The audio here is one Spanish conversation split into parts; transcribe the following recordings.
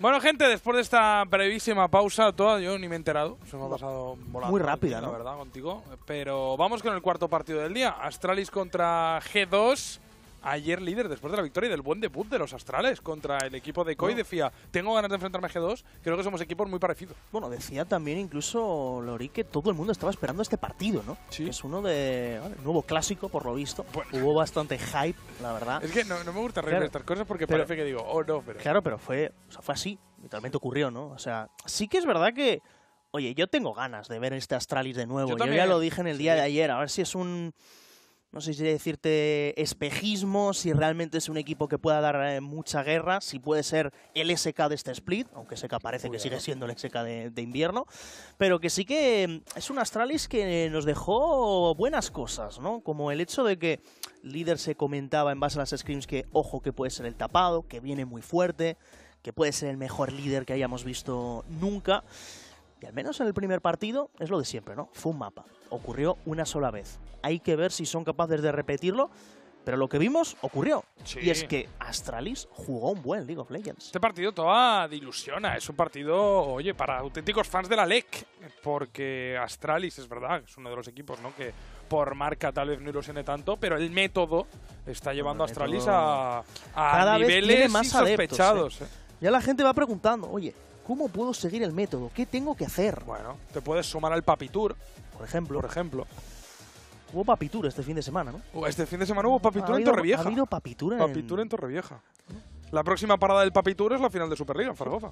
Bueno, gente, después de esta brevísima pausa, toda, yo ni me he enterado, se me ha pasado volando. Muy rápida, ¿no? La verdad, contigo. Pero vamos con el cuarto partido del día. Astralis contra G2 ayer líder después de la victoria y del buen debut de los Astrales contra el equipo de Koi. Decía, tengo ganas de enfrentarme a G2, creo que somos equipos muy parecidos. Bueno, decía también incluso Lori que todo el mundo estaba esperando este partido, ¿no? Sí. es uno de nuevo clásico, por lo visto. Hubo bastante hype, la verdad. Es que no, me gusta reír estas cosas porque parece que digo, oh no, pero... Claro, pero fue, o fue así, literalmente ocurrió, ¿no? O sea, sí que es verdad que... Oye, yo tengo ganas de ver este Astralis de nuevo. Yo, ya lo dije en el día de ayer, a ver si es un no sé si decirte espejismo, si realmente es un equipo que pueda dar eh, mucha guerra, si puede ser el SK de este split, aunque SK parece que sigue eh. siendo el SK de, invierno, pero que sí que mm, es un Astralis que nos dejó buenas cosas, ¿no? Como el hecho de que líder se comentaba en base a las screams que, ojo, que puede ser el tapado, que viene muy fuerte, que puede ser el mejor líder que hayamos visto nunca. Y al menos en el primer partido es lo de siempre, ¿no? Fue un mapa. Ocurrió una sola vez hay que ver si son capaces de repetirlo. Pero lo que vimos ocurrió. Y es que Astralis jugó un buen League of Legends. Este partido toda ilusiona. Es un partido, oye, para auténticos fans de la LEC. Porque Astralis, es verdad, es uno de los equipos, ¿no? Que por marca tal vez no ilusione tanto, pero el método está llevando a Astralis a, niveles más sospechados. ¿eh? ¿eh? Ya la gente va preguntando, oye, ¿cómo puedo seguir el método? ¿Qué tengo que hacer? Bueno, te puedes sumar al Papitur. Por ejemplo. Por ejemplo. Hubo papitura este fin de semana, ¿no? Este fin de semana hubo papitura en Torrevieja. Ha habido papitura, en... Torrevieja. La próxima parada del papitura es la final de Superliga en Fargofa.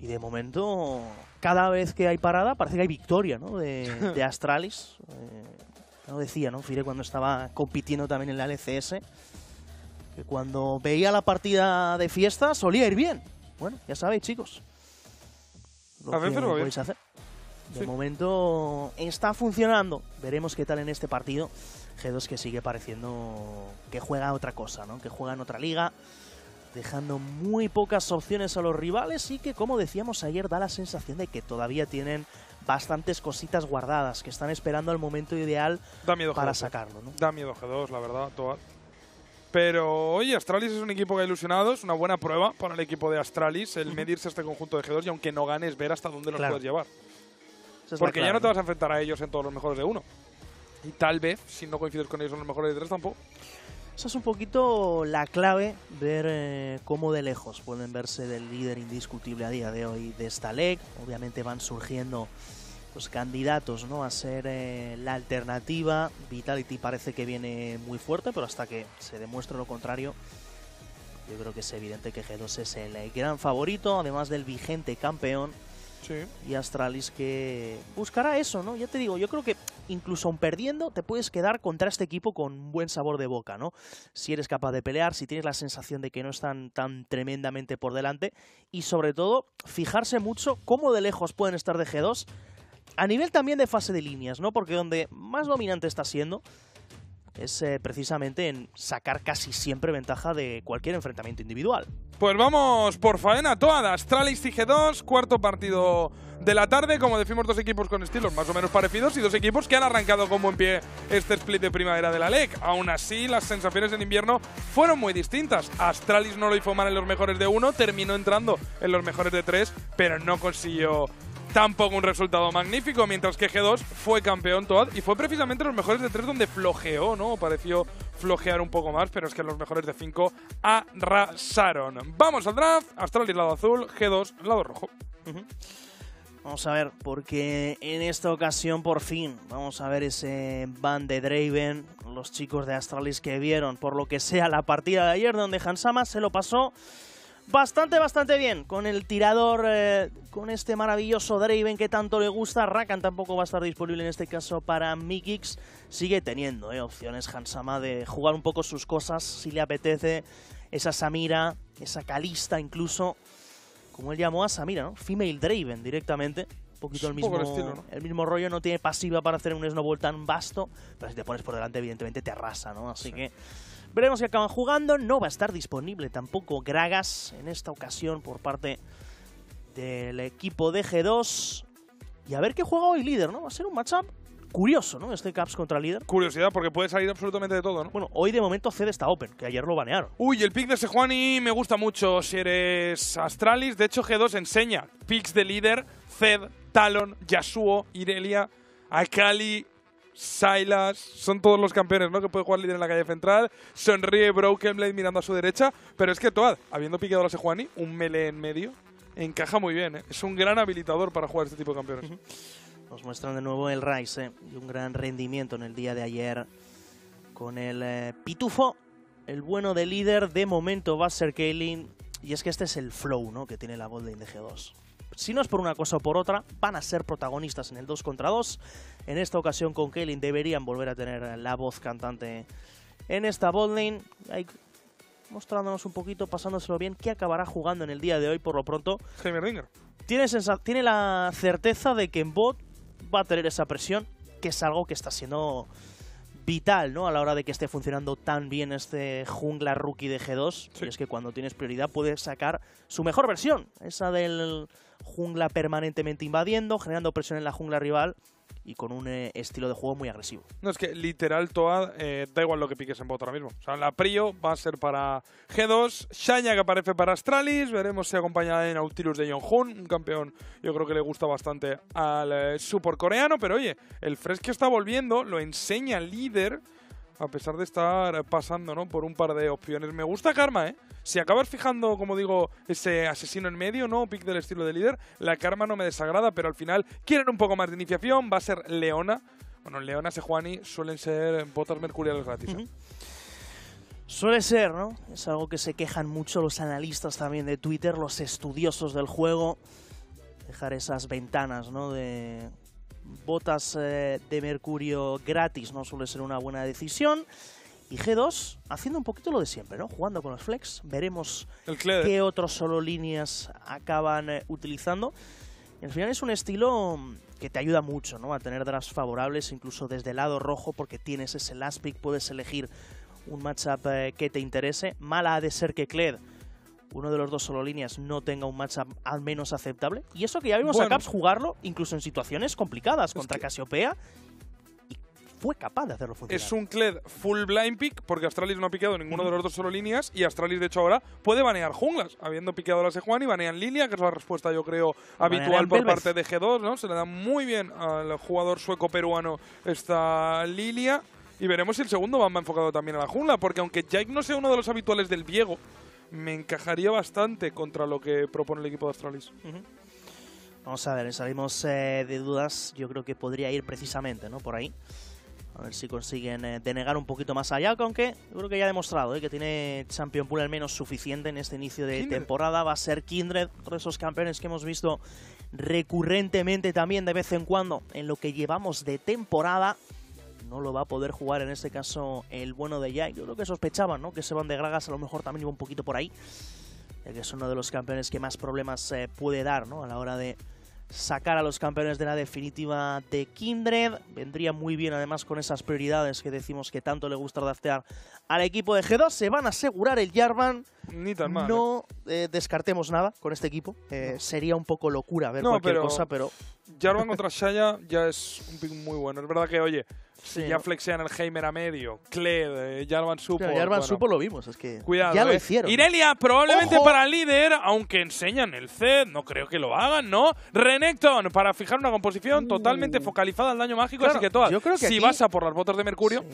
Y de momento, cada vez que hay parada, parece que hay victoria, ¿no? De, Astralis. Eh, lo decía, ¿no? Fire cuando estaba compitiendo también en la LCS, que cuando veía la partida de fiesta solía ir bien. Bueno, ya sabéis, chicos. Lo a podéis hacer. De momento está funcionando. Veremos qué tal en este partido. G2 que sigue pareciendo que juega otra cosa, ¿no? Que juega en otra liga, dejando muy pocas opciones a los rivales y que, como decíamos ayer, da la sensación de que todavía tienen bastantes cositas guardadas, que están esperando al momento ideal para eh. sacarlo, ¿no? Da miedo G2, la verdad. Pero, oye, Astralis es un equipo que ha ilusionado, es una buena prueba para el equipo de Astralis el medirse este conjunto de G2 y aunque no ganes, ver hasta dónde los puedes llevar. Porque ya no te vas a enfrentar a ellos en todos los mejores de uno. Y tal vez, si no coincides con ellos en los mejores de tres, tampoco. Esa es un poquito la clave, ver eh, cómo de lejos pueden verse del líder indiscutible a día de hoy de esta leg. Obviamente van surgiendo los pues, candidatos ¿no? a ser eh, la alternativa. Vitality parece que viene muy fuerte, pero hasta que se demuestre lo contrario, yo creo que es evidente que G2 es el gran favorito, además del vigente campeón. Y Astralis que buscará eso, ¿no? Ya te digo, yo creo que incluso aun perdiendo, te puedes quedar contra este equipo con un buen sabor de boca, ¿no? Si eres capaz de pelear, si tienes la sensación de que no están tan tremendamente por delante y sobre todo fijarse mucho cómo de lejos pueden estar de G2 a nivel también de fase de líneas, ¿no? Porque donde más dominante está siendo es eh, precisamente en sacar casi siempre ventaja de cualquier enfrentamiento individual. Pues vamos por faena toda. Astralis g 2 cuarto partido de la tarde. Como decimos, dos equipos con estilos más o menos parecidos y dos equipos que han arrancado con buen pie este split de primavera de la LEC. Aún así, las sensaciones en invierno fueron muy distintas. Astralis no lo hizo mal en los mejores de uno, terminó entrando en los mejores de tres, pero no consiguió tampoco un resultado magnífico, mientras que G2 fue campeón total y fue precisamente los mejores de tres donde flojeó, ¿no? Pareció flojear un poco más, pero es que los mejores de cinco arrasaron. Vamos al draft, Astralis lado azul, G2 lado rojo. Vamos a ver, porque en esta ocasión por fin vamos a ver ese van de Draven, los chicos de Astralis que vieron por lo que sea la partida de ayer donde Hansama se lo pasó bastante, bastante bien con el tirador, eh, con este maravilloso Draven que tanto le gusta. Rakan tampoco va a estar disponible en este caso para Mikix. Sigue teniendo eh, opciones Hansama de jugar un poco sus cosas si le apetece. Esa Samira, esa Calista incluso, como él llamó a Samira, ¿no? Female Draven directamente. Un poquito el mismo, el mismo rollo, no tiene pasiva para hacer un snowball tan vasto, pero si te pones por delante evidentemente te arrasa, ¿no? Así que Veremos si acaban jugando. No va a estar disponible tampoco Gragas en esta ocasión por parte del equipo de G2. Y a ver qué juega hoy líder, ¿no? Va a ser un matchup curioso, ¿no? Este Caps contra líder. Curiosidad, porque puede salir absolutamente de todo, ¿no? Bueno, hoy de momento cede está Open, que ayer lo banearon. Uy, el pick de Sejuani me gusta mucho si eres Astralis. De hecho, G2 enseña picks de líder, Zed, Talon, Yasuo, Irelia, Akali, Silas, son todos los campeones ¿no? que puede jugar líder en la calle central. Sonríe Blade mirando a su derecha, pero es que Toad, habiendo piqueado a la Sejuani, un melee en medio, encaja muy bien. ¿eh? Es un gran habilitador para jugar este tipo de campeones. Nos muestran de nuevo el Rice ¿eh? y un gran rendimiento en el día de ayer con el eh, Pitufo. El bueno de líder de momento va a ser Kaelin. Y es que este es el flow ¿no? que tiene la voz de INDG2 si no es por una cosa o por otra, van a ser protagonistas en el 2 contra 2. En esta ocasión con Kaelin deberían volver a tener la voz cantante en esta botlane. mostrándonos un poquito, pasándoselo bien, que acabará jugando en el día de hoy por lo pronto. Heimerdinger. Tiene, tiene la certeza de que en bot va a tener esa presión, que es algo que está siendo vital, ¿no? A la hora de que esté funcionando tan bien este jungla rookie de G2. es que cuando tienes prioridad puedes sacar su mejor versión, esa del jungla permanentemente invadiendo, generando presión en la jungla rival y con un eh, estilo de juego muy agresivo. No, es que literal Toad eh, da igual lo que piques en bot ahora mismo. O sea, la Prio va a ser para G2, Shania que aparece para Astralis, veremos si acompaña en Nautilus de Yonhun, un campeón yo creo que le gusta bastante al eh, super coreano, pero oye, el Fresh que está volviendo lo enseña líder a pesar de estar pasando ¿no? por un par de opciones. Me gusta Karma, ¿eh? Si acabas fijando, como digo, ese asesino en medio, ¿no? Pick del estilo de líder, la Karma no me desagrada, pero al final quieren un poco más de iniciación, va a ser Leona. Bueno, Leona, juani suelen ser botas mercuriales gratis. ¿eh? Suele ser, ¿no? Es algo que se quejan mucho los analistas también de Twitter, los estudiosos del juego. Dejar esas ventanas, ¿no? De botas eh, de mercurio gratis no suele ser una buena decisión. Y G2 haciendo un poquito lo de siempre, ¿no? Jugando con los flex. Veremos qué otros solo líneas acaban eh, utilizando. En al final es un estilo que te ayuda mucho, ¿no? A tener drafts favorables, incluso desde el lado rojo, porque tienes ese last pick, puedes elegir un matchup eh, que te interese. Mala ha de ser que Kled uno de los dos solo líneas no tenga un matchup al menos aceptable. Y eso que ya vimos a Caps jugarlo incluso en situaciones complicadas contra Casiopea fue capaz de hacerlo funcionar. Es un CLED full blind pick porque Astralis no ha piqueado ninguno de los dos solo líneas y Astralis, de hecho, ahora puede banear junglas, habiendo piqueado la y banean Lilia, que es la respuesta, yo creo, habitual por parte de G2, ¿no? Se le da muy bien al jugador sueco-peruano esta Lilia. Y veremos si el segundo va enfocado también a la jungla, porque aunque Jake no sea uno de los habituales del Viego, me encajaría bastante contra lo que propone el equipo de Astralis. Vamos a ver, eh, salimos eh, de dudas, yo creo que podría ir precisamente, ¿no? Por ahí. A ver si consiguen eh, denegar un poquito más allá, aunque yo creo que ya ha demostrado que tiene Champion Pool al menos suficiente en este inicio de temporada. Va a ser Kindred, uno de esos campeones que hemos visto recurrentemente también de vez en cuando en lo que llevamos de temporada no lo va a poder jugar en este caso el bueno de Jai. Yo creo que sospechaba ¿no? Que se van de Gragas a lo mejor también iba un poquito por ahí, ya que es uno de los campeones que más problemas eh, puede dar, ¿no? A la hora de sacar a los campeones de la definitiva de Kindred. Vendría muy bien además con esas prioridades que decimos que tanto le gusta draftear al equipo de G2. Se van a asegurar el Jarvan. Ni tan mal. No ¿eh? Eh, descartemos nada con este equipo. Sería un poco locura ver cualquier cosa, pero Jarvan contra Shaya ya es un pick muy bueno. Es verdad que, oye, si ya flexean el Heimer a medio, Kled, eh, Jarvan Supo. Jarvan Supo lo vimos, es que Cuidado, ya eh. Irelia probablemente para líder, aunque enseñan el C, no creo que lo hagan, ¿no? Renekton para fijar una composición totalmente mm. focalizada al daño mágico, así que todas, yo creo si vas a por las botas de Mercurio,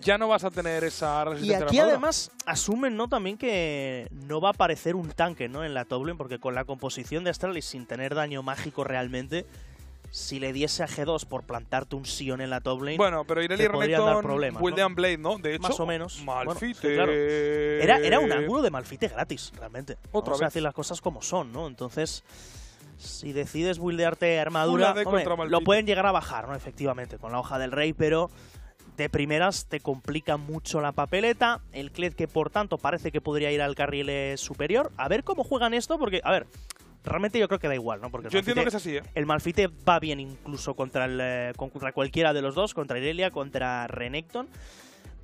ya no vas a tener esa resistencia. Y aquí además asumen, ¿no? También que no va a aparecer un tanque, ¿no? En la Toblin, porque con la composición de Astralis sin tener daño mágico realmente, si le diese a G2 por plantarte un Sion en la top lane, bueno, pero Irelia Renekton, William ¿no? Blade, ¿no? De hecho, más o menos. Malfite. era, era, un ángulo de Malfite gratis, realmente. O las cosas como son, ¿no? Entonces, si decides buildearte armadura, lo pueden llegar a bajar, ¿no? Efectivamente, con la hoja del rey, pero de primeras te complica mucho la papeleta. El Kled que por tanto parece que podría ir al carril superior. A ver cómo juegan esto, porque, a ver, Realmente yo creo que da igual, ¿no? Porque yo entiendo que es así, ¿eh? El Malfite va bien incluso contra, el, eh, contra cualquiera de los dos, contra Irelia, contra Renekton.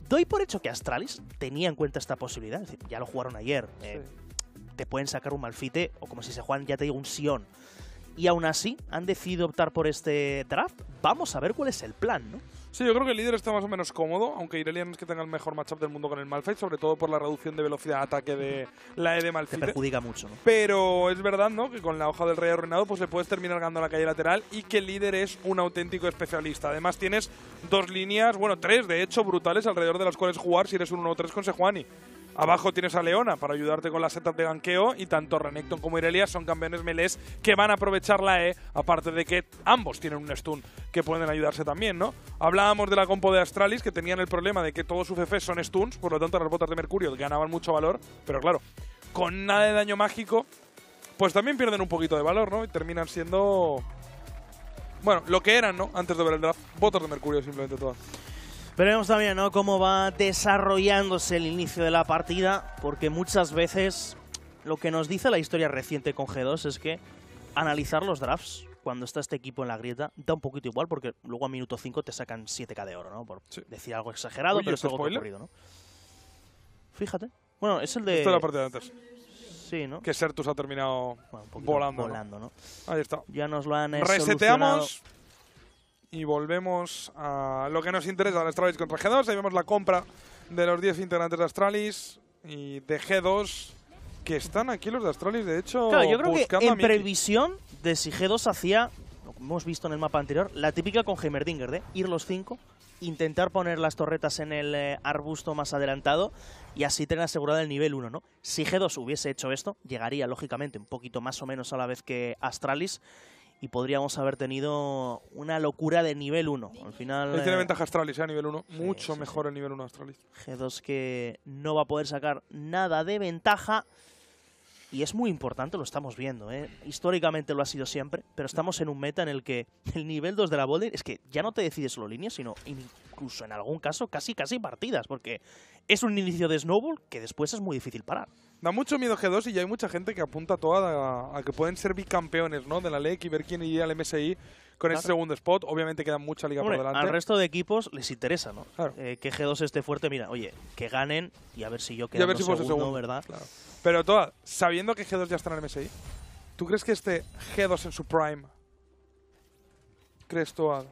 Doy por hecho que Astralis tenía en cuenta esta posibilidad. Es decir, ya lo jugaron ayer. Eh, te pueden sacar un Malfite o como si se juegan, ya te digo, un Sion. Y aún así han decidido optar por este draft. Vamos a ver cuál es el plan, ¿no? Sí, yo creo que el líder está más o menos cómodo, aunque Irelia es que tenga el mejor matchup del mundo con el Malphite, sobre todo por la reducción de velocidad de ataque de la E de Malphite. Te perjudica mucho, ¿no? Pero es verdad, ¿no? Que con la hoja del Rey Arruinado pues le puedes terminar ganando la calle lateral y que el líder es un auténtico especialista. Además tienes dos líneas, bueno, tres de hecho, brutales alrededor de las cuales jugar si eres un 1-3 con Sejuani. Abajo tienes a Leona para ayudarte con las setup de ganqueo y tanto Renekton como Irelia son campeones melees que van a aprovechar la E, aparte de que ambos tienen un stun que pueden ayudarse también, ¿no? Hablábamos de la compo de Astralis, que tenían el problema de que todos sus jefes son stuns, por lo tanto las botas de Mercurio ganaban mucho valor, pero claro, con nada de daño mágico, pues también pierden un poquito de valor, ¿no? Y terminan siendo... Bueno, lo que eran, ¿no? Antes de ver el draft, botas de Mercurio simplemente todas. Veremos también ¿no? cómo va desarrollándose el inicio de la partida, porque muchas veces lo que nos dice la historia reciente con G2 es que analizar los drafts cuando está este equipo en la grieta da un poquito igual, porque luego a minuto 5 te sacan 7k de oro, ¿no? Por decir algo exagerado, pero es algo ocurrido, ¿no? Fíjate. Bueno, es el de... Esto la partida de antes. Sí, ¿no? Que Sertus ha terminado volando. ¿no? Ahí está. Ya nos lo han Reseteamos y volvemos a lo que nos interesa de Astralis contra G2. Ahí vemos la compra de los 10 integrantes de Astralis y de G2, que están aquí los de Astralis, de hecho, Claro, yo creo que en previsión de si G2 hacía, como hemos visto en el mapa anterior, la típica con Heimerdinger de ir los 5, intentar poner las torretas en el eh, arbusto más adelantado y así tener asegurado el nivel 1, ¿no? Si G2 hubiese hecho esto, llegaría lógicamente un poquito más o menos a la vez que Astralis y podríamos haber tenido una locura de nivel 1. Al final. tiene eh, ventaja Astralis, a nivel 1. Mucho mejor el nivel 1 Astralis. G2 que no va a poder sacar nada de ventaja. Y es muy importante, lo estamos viendo. ¿eh? Históricamente lo ha sido siempre, pero estamos en un meta en el que el nivel 2 de la Boulder es que ya no te decides solo líneas, sino incluso en algún caso casi casi partidas, porque es un inicio de snowball que después es muy difícil parar da mucho miedo G2 y ya hay mucha gente que apunta toda a, que pueden ser bicampeones ¿no? de la LEC y ver quién iría al MSI con ese segundo spot. Obviamente queda mucha liga por delante. Al resto de equipos les interesa ¿no? Eh, que G2 esté fuerte. Mira, oye, que ganen y a ver si yo quedo en segundo, segundo, ¿verdad? Pero toda, sabiendo que G2 ya está en el MSI, ¿tú crees que este G2 en su prime, crees Toad,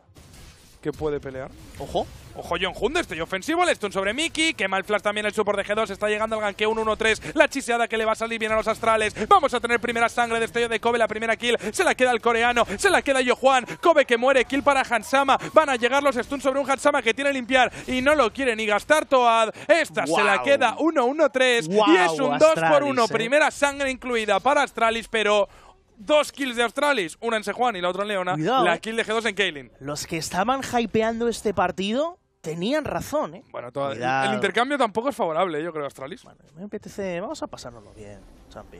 que puede pelear? Ojo. Ojo John Hunde, estoy ofensivo, el stun sobre Miki. que mal flash también el support de G2, está llegando al ganque 1-1-3, la chiseada que le va a salir bien a los astrales, vamos a tener primera sangre, de destello de Kobe, la primera kill, se la queda el coreano, se la queda Juan Kobe que muere, kill para Hansama, van a llegar los stuns sobre un Hansama que tiene limpiar y no lo quiere ni gastar Toad, esta se la queda 1-1-3 y es un 2 1 eh. primera sangre incluida para Astralis, pero dos kills de Astralis. una en Sejuan y la otra en Leona, la eh. kill de G2 en Kaylin. Los que estaban hypeando este partido tenían razón, ¿eh? Bueno, todavía. el, intercambio tampoco es favorable, ¿eh? yo creo, Astralis. Bueno, me apetece... Vamos a pasárnoslo bien, Champi.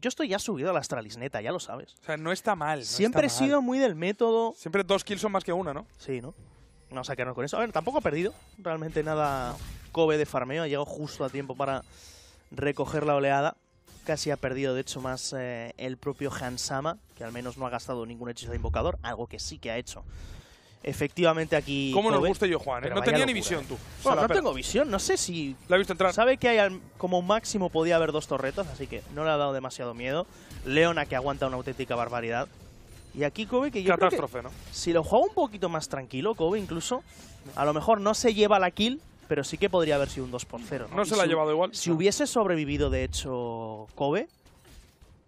Yo estoy ya subido a la Astralis, neta, ya lo sabes. O sea, no está mal. Siempre he sido muy del método... Siempre dos kills son más que una, ¿no? Sí, ¿no? Vamos a quedarnos con eso. A ver, tampoco ha perdido realmente nada Kobe de farmeo. Ha llegado justo a tiempo para recoger la oleada. Casi ha perdido, de hecho, más eh, el propio Hansama, que al menos no ha gastado ningún hechizo de invocador, algo que sí que ha hecho efectivamente aquí. ¿Cómo nos guste yo, Juan? No tenía ni visión, tú. Bueno, no tengo visión, no sé si. La he visto entrar. Sabe que hay como máximo podía haber dos torretas, así que no le ha dado demasiado miedo. Leona que aguanta una auténtica barbaridad. Y aquí Kobe que yo. Catástrofe, ¿no? Si lo juega un poquito más tranquilo, Kobe incluso, a lo mejor no se lleva la kill, pero sí que podría haber sido un 2 por 0. No, no se la ha llevado igual. Si hubiese sobrevivido, de hecho, Kobe,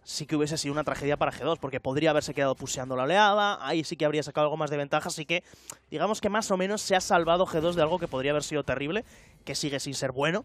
sí que hubiese sido una tragedia para G2, porque podría haberse quedado puseando la oleada, ahí sí que habría sacado algo más de ventaja, así que digamos que más o menos se ha salvado G2 de algo que podría haber sido terrible, que sigue sin ser bueno,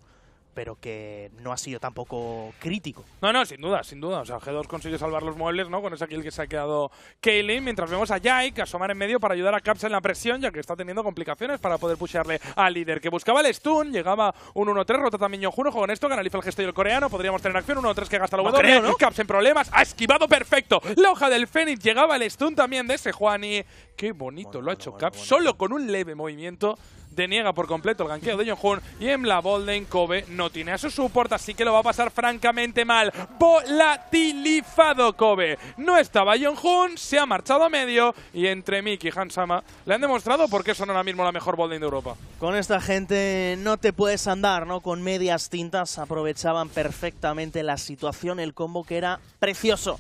pero que no ha sido tampoco crítico. No, no, sin duda, sin duda. O sea, G2 consigue salvar los muebles, ¿no? Con ese kill que se ha quedado Kaylin, mientras vemos a que asomar en medio para ayudar a Caps en la presión, ya que está teniendo complicaciones para poder pushearle al líder, que buscaba el stun, llegaba un 1-3, rota también juro. con esto, canaliza el gesto el coreano, podríamos tener acción, 1-3 que gasta gastado no Caps en problemas, ha esquivado perfecto, la hoja del Fénix, llegaba el stun también de ese Juani, qué bonito lo ha hecho Caps, solo con un leve movimiento deniega por completo el ganqueo de Jonjun y en la Bolden Kobe no tiene a su support, así que lo va a pasar francamente mal. Volatilizado Kobe. No estaba Jong-hun, se ha marchado a medio y entre Miki y Hansama le han demostrado por qué son ahora mismo la mejor Bolden de Europa. Con esta gente no te puedes andar, ¿no? Con medias tintas aprovechaban perfectamente la situación, el combo que era precioso.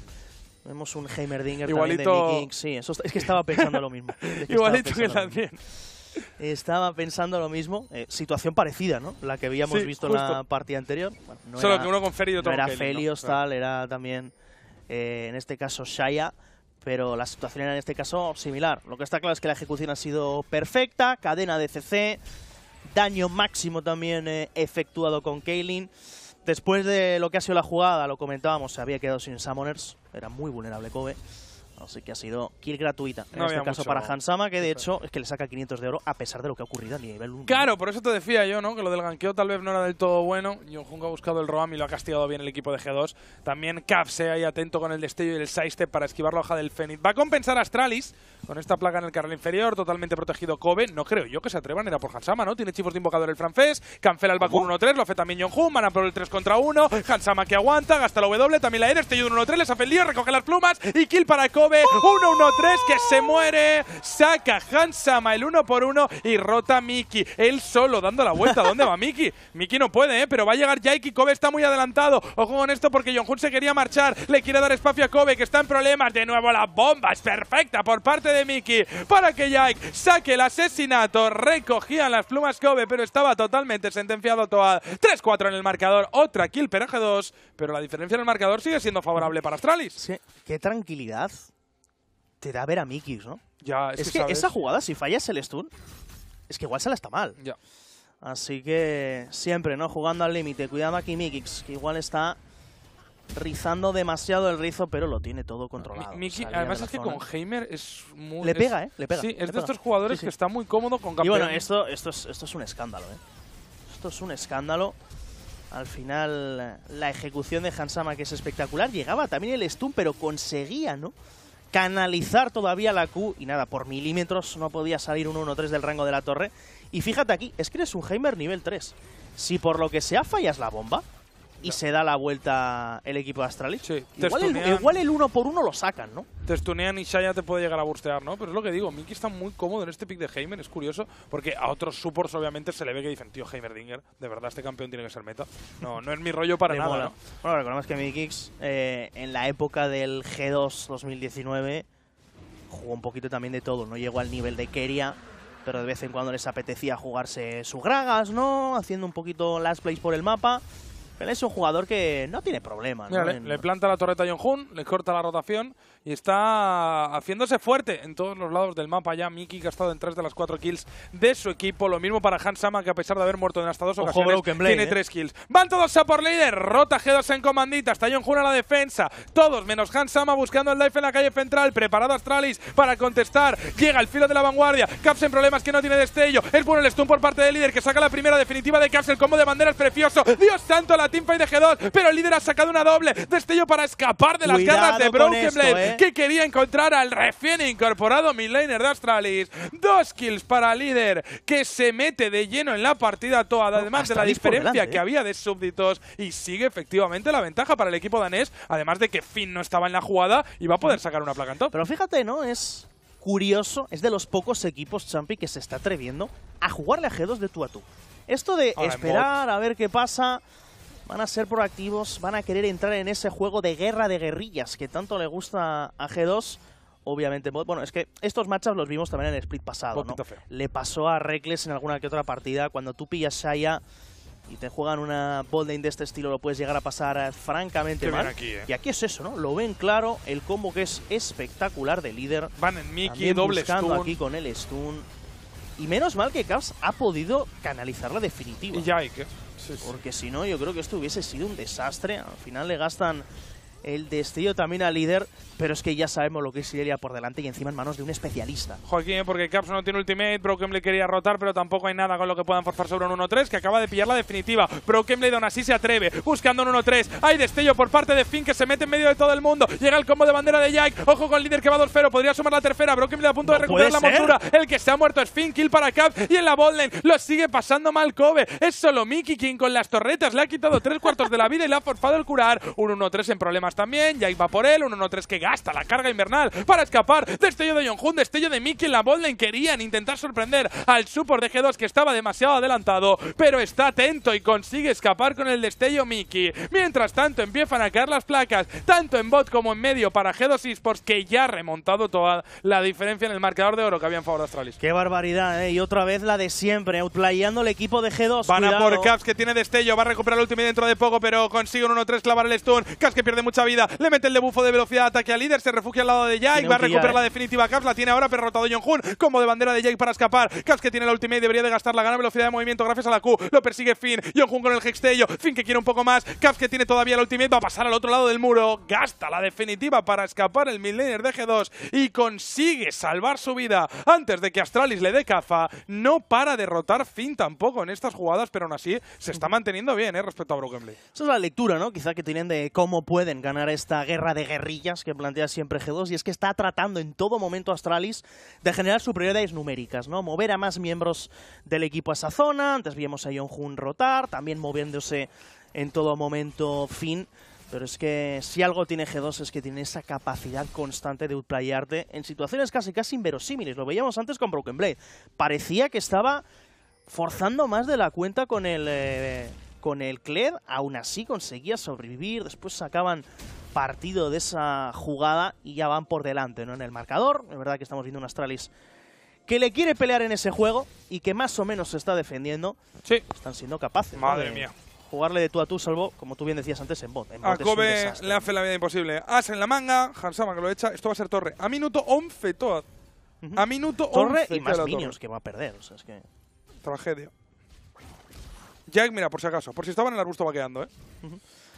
Vemos un Heimerdinger Sí, es que estaba pensando lo mismo. Igualito que, que también. Estaba pensando lo mismo. Eh, situación parecida, ¿no? La que habíamos visto en la partida anterior. Bueno, no era, que uno Era Felios, tal, era también, eh, en este caso, Shaya. Pero la situación era en este caso similar. Lo que está claro es que la ejecución ha sido perfecta. Cadena de CC. Daño máximo también eh, efectuado con Kaylin. Después de lo que ha sido la jugada, lo comentábamos, se había quedado sin Summoners. Era muy vulnerable Kobe. Así que ha sido kill gratuita. En este caso para Hansama, que de hecho es que le saca 500 de oro a pesar de lo que ha ocurrido a nivel 1. Claro, por eso te decía yo, ¿no? Que lo del ganqueo tal vez no era del todo bueno. Jung ha buscado el Roam y lo ha castigado bien el equipo de G2. También se ahí atento con el destello y el sidestep para esquivar la hoja del Fénix. Va a compensar a Astralis con esta plaga en el carril inferior, totalmente protegido Kobe. No creo yo que se atrevan, era por Hansama, ¿no? Tiene chivos de invocador el francés, cancela el Bakun 1-3, lo hace también Jung, van a por el 3 contra 1. Hansama que aguanta, gasta la W, también la E, destello 1-3, les hace el recoge las plumas y kill para Kobe. Kobe. 1-1-3 que se muere. Saca Hansama el 1 por 1 y rota Miki. Él solo dando la vuelta. ¿Dónde va Miki? Miki no puede, ¿eh? pero va a llegar y Kobe está muy adelantado. Ojo con esto porque Jonjun se quería marchar. Le quiere dar espacio a Kobe que está en problemas. De nuevo la bomba. Es perfecta por parte de Miki para que Jake saque el asesinato. Recogían las plumas Kobe, pero estaba totalmente sentenciado Toad. 3-4 en el marcador. Otra kill, peraje 2. Pero la diferencia en el marcador sigue siendo favorable para Astralis. Sí, qué tranquilidad te da a ver a Mikix, ¿no? Ya, es, que, esa jugada, si fallas el stun, es que igual se la está mal. Ya. Así que siempre, ¿no? Jugando al límite. Cuidado aquí Mikix, que igual está rizando demasiado el rizo, pero lo tiene todo controlado. además es que con Heimer es muy... Le pega, ¿eh? Le pega. Sí, es de estos jugadores que está muy cómodo con campeón. Y bueno, esto, esto, es, esto es un escándalo, ¿eh? Esto es un escándalo. Al final, la ejecución de Hansama, que es espectacular, llegaba también el stun, pero conseguía, ¿no? canalizar todavía la Q y nada, por milímetros no podía salir un 1-3 del rango de la torre. Y fíjate aquí, es que eres un Heimer nivel 3. Si por lo que sea fallas la bomba, y se da la vuelta el equipo de Astralis. Igual, el, uno por uno lo sacan, ¿no? Testunean y Shaya te puede llegar a bustear, ¿no? Pero es lo que digo, Miki está muy cómodo en este pick de Heimer, es curioso, porque a otros supports obviamente se le ve que dicen, tío, Heimerdinger, de verdad este campeón tiene que ser meta. No, no es mi rollo para nada, Bueno, recordemos que Miki eh, en la época del G2 2019 jugó un poquito también de todo, no llegó al nivel de Keria, pero de vez en cuando les apetecía jugarse su gragas, ¿no? Haciendo un poquito last plays por el mapa. Él es un jugador que no tiene problemas. le, planta la torreta a John Hun, le corta la rotación y está haciéndose fuerte en todos los lados del mapa ya. Miki ha estado en tres de las cuatro kills de su equipo. Lo mismo para Hans Sama, que a pesar de haber muerto en hasta dos ocasiones, tiene ¿eh? tres kills. Van todos a por líder. Rota G2 en comandita. Está Jura a la defensa. Todos menos Hans Sama buscando el life en la calle central. Preparado Astralis para contestar. Llega el filo de la vanguardia. Caps en problemas que no tiene destello. Es bueno el stun por parte del líder que saca la primera definitiva de Caps. como de de banderas precioso. Dios santo, la teamfight de G2. Pero el líder ha sacado una doble. Destello para escapar de las Cuidado de Broken Blade. Eh. ¿eh? que quería encontrar al recién incorporado midlaner de Astralis. Dos kills para líder que se mete de lleno en la partida toda, además de la diferencia ¿eh? que había de súbditos y sigue efectivamente la ventaja para el equipo danés, además de que Finn no estaba en la jugada y va a poder sacar una placa en Pero fíjate, ¿no? Es curioso, es de los pocos equipos, Champi, que se está atreviendo a jugarle a G2 de tú a tú. Esto de esperar a ver qué pasa van a ser proactivos, van a querer entrar en ese juego de guerra de guerrillas que tanto le gusta a G2. Obviamente, bueno, es que estos matchups los vimos también en el split pasado, ¿no? Le pasó a Reckless en alguna que otra partida. Cuando tú pillas Shaya y te juegan una bolding de este estilo, lo puedes llegar a pasar eh, francamente mal. Aquí, eh. Y aquí es eso, ¿no? Lo ven claro, el combo que es espectacular de líder. Van en Mickey, doble buscando stun. aquí con el stun. Y menos mal que Caps ha podido canalizarla definitiva. Y ya hay que... Porque si no, yo creo que esto hubiese sido un desastre. Al final le gastan el destello también al líder, pero es que ya sabemos lo que es Irelia por delante y encima en manos de un especialista. Joaquín, porque Caps no tiene ultimate, Broken le quería rotar, pero tampoco hay nada con lo que puedan forzar sobre un 1-3, que acaba de pillar la definitiva. Broken Blade aún así se atreve, buscando un 1-3. Hay destello por parte de Finn, que se mete en medio de todo el mundo. Llega el combo de bandera de Jack, ojo con el líder que va 2-0, podría sumar la tercera. Broken Blade a punto de recuperar la montura. El que se ha muerto es Finn, kill para Caps y en la botlane lo sigue pasando mal Kobe. Es solo Mickey quien con las torretas le ha quitado tres cuartos de la vida y le ha forzado el curar. Un 1-3 en problemas también. ya iba por él. Un 1-3 que gasta la carga invernal para escapar. Destello de Yonhun, destello de Mickey en la botlane. Querían intentar sorprender al support de G2 que estaba demasiado adelantado, pero está atento y consigue escapar con el destello Mickey Mientras tanto, empiezan a caer las placas, tanto en bot como en medio para G2 Esports, que ya ha remontado toda la diferencia en el marcador de oro que había en favor de Astralis. Qué barbaridad, eh, Y otra vez la de siempre, outplayando el equipo de G2. Van a por Caps, que tiene destello, va a recuperar el último dentro de poco, pero consigue un 1-3 clavar el stun. Caps que pierde mucha vida. Le mete el debufo de velocidad de ataque al líder. Se refugia al lado de Jake. Va a recuperar eh. la definitiva Caps. La tiene ahora perrotado John Como de bandera de Jake para escapar. Caps que tiene la ultimate. Debería de gastar la gana velocidad de movimiento gracias a la Q. Lo persigue Finn. John con el hextello. Finn que quiere un poco más. Caps que tiene todavía la ultimate. Va a pasar al otro lado del muro. Gasta la definitiva para escapar el midlaner de G2. Y consigue salvar su vida antes de que Astralis le dé caza. No para derrotar Finn tampoco en estas jugadas. Pero aún así se está manteniendo bien eh, respecto a Broken Blade. Esa es la lectura ¿no? quizá que tienen de cómo pueden ganar ganar esta guerra de guerrillas que plantea siempre G2 y es que está tratando en todo momento Astralis de generar superioridades numéricas, ¿no? Mover a más miembros del equipo a esa zona, antes vimos a Yonjun rotar, también moviéndose en todo momento Finn, pero es que si algo tiene G2 es que tiene esa capacidad constante de outplayarte en situaciones casi casi inverosímiles. Lo veíamos antes con Broken Blade. Parecía que estaba forzando más de la cuenta con el... Eh, con el Kled, aún así conseguía sobrevivir, después sacaban partido de esa jugada y ya van por delante ¿no? en el marcador. Es verdad que estamos viendo un Astralis que le quiere pelear en ese juego y que más o menos se está defendiendo. Sí. Están siendo capaces. Madre mía. Jugarle de tú a tú, salvo, como tú bien decías antes, en bot. En a le hace la vida imposible. As en la manga, Hansama que lo echa. Esto va a ser torre. A minuto 11, Toad. A minuto 11. y más niños que va a perder. O es que... Tragedia. Jack, mira, por si acaso, por si estaba en el arbusto vaqueando, ¿eh?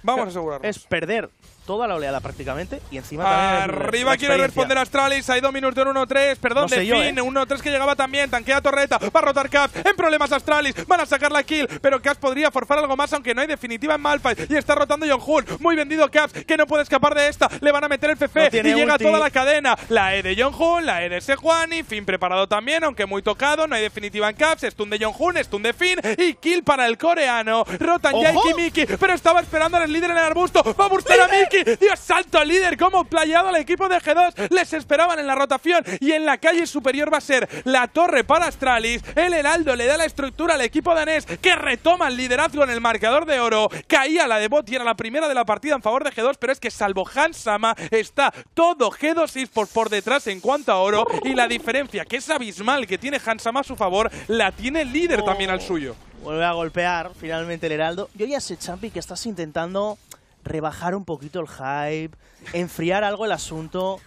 Vamos a asegurarnos. Es perder toda la oleada prácticamente y encima Arriba quiere responder Astralis, hay dos minutos de 1-3, perdón, de Finn, ¿eh? 1-3 que llegaba también, tanquea Torreta, va a rotar Caps en problemas Astralis, van a sacar la kill, pero Caps podría forfar algo más aunque no hay definitiva en Malphite y está rotando John muy vendido Caps, que no puede escapar de esta, le van a meter el fefe y llega toda la cadena, la E de John la E de Sejuani, Finn preparado también, aunque muy tocado, no hay definitiva en Caps, stun de John stun de Finn y kill para el coreano, rotan Jake y Miki, pero estaba esperando al líder en el arbusto, va a buscar a Miki, Dios santo, líder, cómo playado al equipo de G2. Les esperaban en la rotación y en la calle superior va a ser la torre para Astralis. El Heraldo le da la estructura al equipo danés que retoma el liderazgo en el marcador de oro. Caía la de y era la primera de la partida en favor de G2, pero es que salvo Hans Sama está todo G2 Esports por detrás en cuanto a oro y la diferencia que es abismal que tiene Hans a su favor la tiene el líder también al suyo. Vuelve a golpear finalmente el Heraldo. Yo ya ese Champi, que estás intentando rebajar un poquito el hype, enfriar algo el asunto.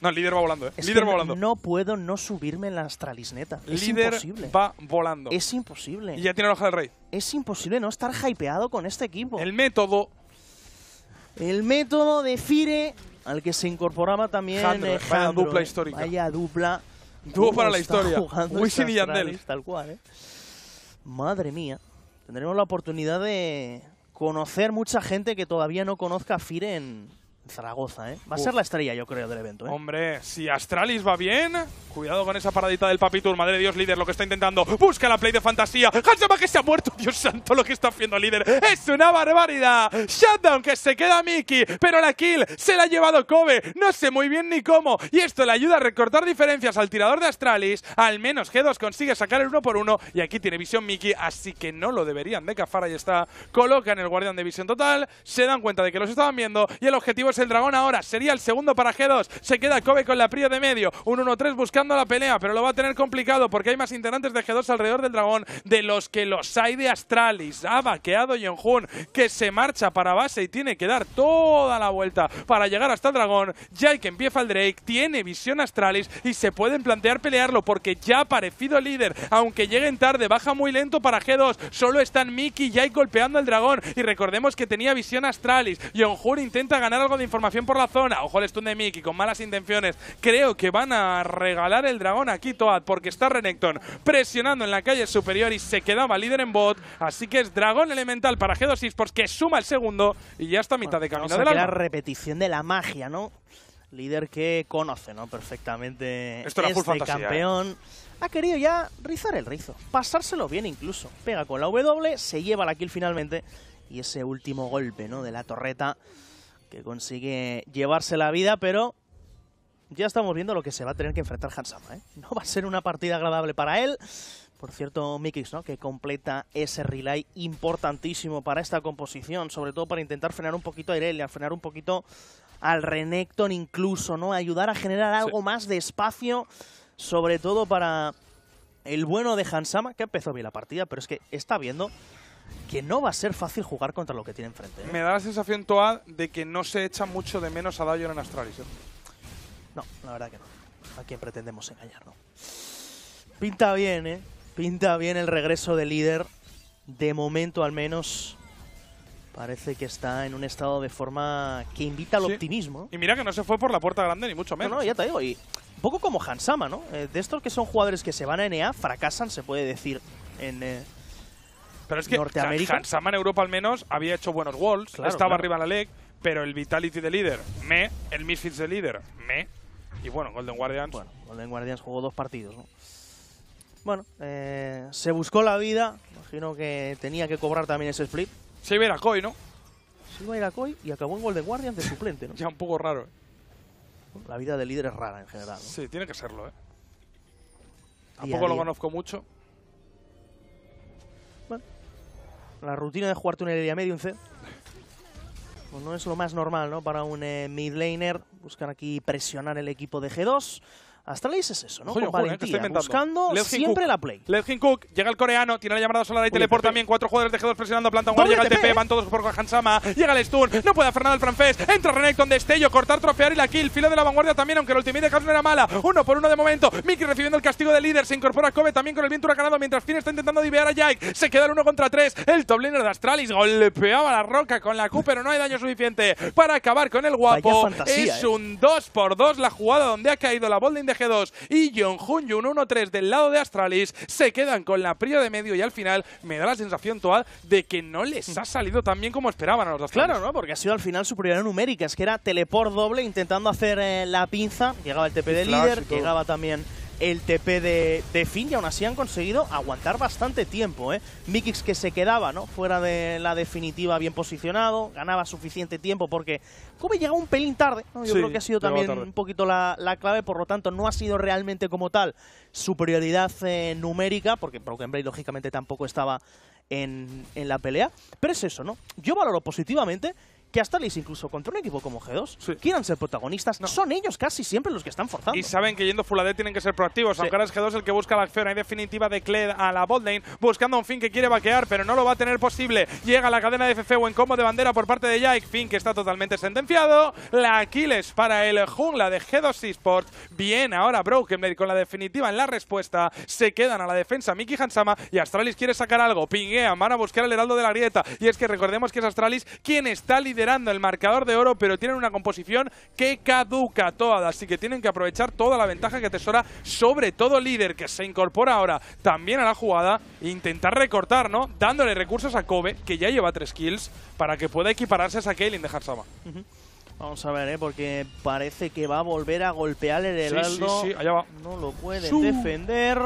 No, el líder va volando, ¿eh? líder va volando. No puedo no subirme en la astralisneta. Es líder va volando. Es imposible. Y ya tiene la hoja del rey. Es imposible no estar hypeado con este equipo. El método. El método de Fire, al que se incorporaba también Handler. Vaya eh, dupla histórica. Vaya dupla. Dúo para la historia. Wisin y este Yandel. Tal cual, ¿eh? Madre mía. Tendremos la oportunidad de conocer mucha gente que todavía no conozca a Firen Zaragoza, ¿eh? Va a ser la estrella, yo creo, del evento, ¿eh? Hombre, si Astralis va bien, cuidado con esa paradita del Papitur, madre de Dios, líder, lo que está intentando. Busca la play de fantasía. Hansama que se ha muerto, Dios santo, lo que está haciendo el líder. Es una barbaridad. Shutdown que se queda Miki! pero la kill se la ha llevado Kobe. No sé muy bien ni cómo. Y esto le ayuda a recortar diferencias al tirador de Astralis. Al menos G2 consigue sacar el uno por uno. Y aquí tiene visión Miki, así que no lo deberían de cafar. Ahí está. Colocan el guardián de visión total. Se dan cuenta de que los estaban viendo y el objetivo es el dragón ahora. Sería el segundo para G2. Se queda Kobe con la pría de medio. Un 1-3 buscando la pelea, pero lo va a tener complicado porque hay más integrantes de G2 alrededor del dragón de los que los hay de Astralis. Ha vaqueado Yeonjun que se marcha para base y tiene que dar toda la vuelta para llegar hasta el dragón. Ya que empieza el Drake, tiene visión Astralis y se pueden plantear pelearlo porque ya ha aparecido el líder. Aunque lleguen tarde, baja muy lento para G2. Solo están Mickey y Jai golpeando al dragón. Y recordemos que tenía visión Astralis. Yeonjun intenta ganar algo información por la zona. Ojo el stun de Mickey con malas intenciones. Creo que van a regalar el dragón aquí Toad porque está Renekton presionando en la calle superior y se quedaba líder en bot. Así que es dragón elemental para G2 Esports pues, que suma el segundo y ya está a mitad de camino la repetición de la magia, ¿no? Líder que conoce ¿no? perfectamente Esto este ¿eh? campeón. ha querido ya rizar el rizo, pasárselo bien incluso. Pega con la W, se lleva la kill finalmente y ese último golpe ¿no? de la torreta que consigue llevarse la vida, pero ya estamos viendo lo que se va a tener que enfrentar Hansama. ¿eh? No va a ser una partida agradable para él. Por cierto, Mikix, ¿no? que completa ese relay importantísimo para esta composición, sobre todo para intentar frenar un poquito a Irelia, frenar un poquito al Renekton incluso, ¿no? ayudar a generar algo más de espacio, sobre todo para el bueno de Hansama, que empezó bien la partida, pero es que está viendo que no va a ser fácil jugar contra lo que tiene enfrente. ¿eh? Me da la sensación, Toad, de que no se echa mucho de menos a Dayon en Astralis. ¿eh? No, la verdad que no. A quien pretendemos engañar, no. Pinta bien, ¿eh? Pinta bien el regreso del líder. De momento, al menos, parece que está en un estado de forma que invita al optimismo. Y mira que no se fue por la puerta grande, ni mucho menos. No, ya te digo. Y un poco como Hansama, ¿no? Eh, de estos que son jugadores que se van a NA, fracasan, se puede decir, en, pero es que Norteamérica. en Europa al menos había hecho buenos walls, estaba arriba en la leg, pero el Vitality de líder, me, el Misfits de líder, me. Y bueno, Golden Guardians. Bueno, Golden Guardians jugó dos partidos, ¿no? Bueno, eh, se buscó la vida. Imagino que tenía que cobrar también ese split. Se iba a Koi, ¿no? Se iba a Koi y acabó en Golden Guardians de suplente, ¿no? ya un poco raro. ¿eh? La vida de líder es rara en general. Sí, tiene que serlo, ¿eh? Tampoco lo conozco mucho. la rutina de jugar una idea medium C. Pues no es lo más normal, ¿no? Para un eh, mid laner, buscar aquí presionar el equipo de G2. Astralis es eso, ¿no? Con valentía, buscando siempre la play. Leo Cook, llega el coreano, tiene la llamada solar y teleport también. Cuatro jugadores de g presionando planta llega el TP, van todos por Hansama, llega el stun, no puede nada el francés, entra René con destello, cortar, trofear y la kill. Filo de la vanguardia también, aunque el ultimate de era mala. Uno por uno de momento, Miki recibiendo el castigo de líder, se incorpora Kobe también con el viento ganado, mientras Finn está intentando divear a Jake. Se queda el uno contra tres, el top de Astralis golpeaba la roca con la Q, pero no hay daño suficiente para acabar con el guapo. es ¿eh? un dos por dos la jugada donde ha caído la bolding de G2 y John un 1-3 del lado de Astralis se quedan con la prio de medio y al final me da la sensación total de que no les ha salido tan bien como esperaban a los dos. Claro, ¿no? Porque ha sido al final prioridad numérica, es que era teleport doble intentando hacer eh, la pinza, llegaba el TP del líder, llegaba también el TP de, de Finn y aún así han conseguido aguantar bastante tiempo. ¿eh? Mikix que se quedaba ¿no? fuera de la definitiva bien posicionado, ganaba suficiente tiempo porque he llegado un pelín tarde. Yo creo que ha sido también un poquito la, clave, por lo tanto no ha sido realmente como tal superioridad eh, numérica, porque Broken Blade lógicamente tampoco estaba en, en la pelea. Pero es eso, ¿no? Yo valoro positivamente que Astralis incluso contra un equipo como G2 quieran ser protagonistas. Son ellos casi siempre los que están forzando. Y saben que yendo full tienen que ser proactivos, aunque ahora es G2 el que busca la acción Hay definitiva de Kled a la botlane, buscando un fin que quiere vaquear, pero no lo va a tener posible. Llega la cadena de FF o en combo de bandera por parte de Jake. fin que está totalmente sentenciado. La Aquiles para el jungla de G2 Esports. Bien, ahora que con la definitiva en la respuesta. Se quedan a la defensa Miki Hansama y Astralis quiere sacar algo. Pinguean, van a buscar al heraldo de la grieta. Y es que recordemos que es Astralis quien está liderando el marcador de oro, pero tienen una composición que caduca toda, así que tienen que aprovechar toda la ventaja que Tesora, sobre todo líder, que se incorpora ahora también a la jugada, e intentar recortar, ¿no? Dándole recursos a Kobe, que ya lleva tres kills, para que pueda equipararse a esa de Harsama. Vamos a ver, ¿eh? porque parece que va a volver a golpearle el heraldo. No lo puede defender.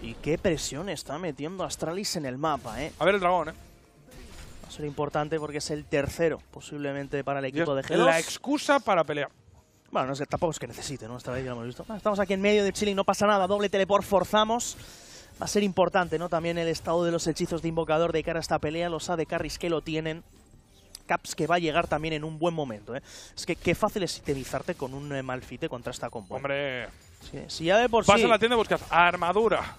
Y qué presión está metiendo Astralis en el mapa, ¿eh? A ver el dragón, ¿eh? Va ser importante porque es el tercero posiblemente para el equipo de g La excusa para pelear. Bueno, no es que, tampoco es que necesite, ¿no? Esta vez ya lo hemos visto. estamos aquí en medio de chilling, no pasa nada. Doble teleport, forzamos. Va a ser importante, ¿no? También el estado de los hechizos de Invocador de cara a esta pelea. Los A de Carris que lo tienen. Caps que va a llegar también en un buen momento, ¿eh? Es que qué fácil es sistemizarte con un eh, Malfite contra esta combo. ¿eh? Hombre si ya de por sí. a la tienda y buscas armadura.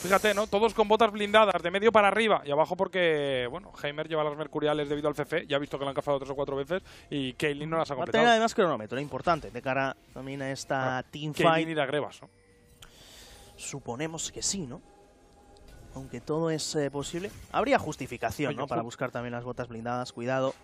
Fíjate, ¿no? Todos con botas blindadas, de medio para arriba y abajo porque, bueno, Heimer lleva las mercuriales debido al CF ya ha visto que la han cazado tres o cuatro veces y Kaylin no las ha completado. Va además cronómetro, importante, de cara también a esta ah, teamfight. Kaylin y a grebas, ¿no? Suponemos que sí, ¿no? Aunque todo es eh, posible. Habría justificación, ¿no? Para buscar también las botas blindadas, cuidado.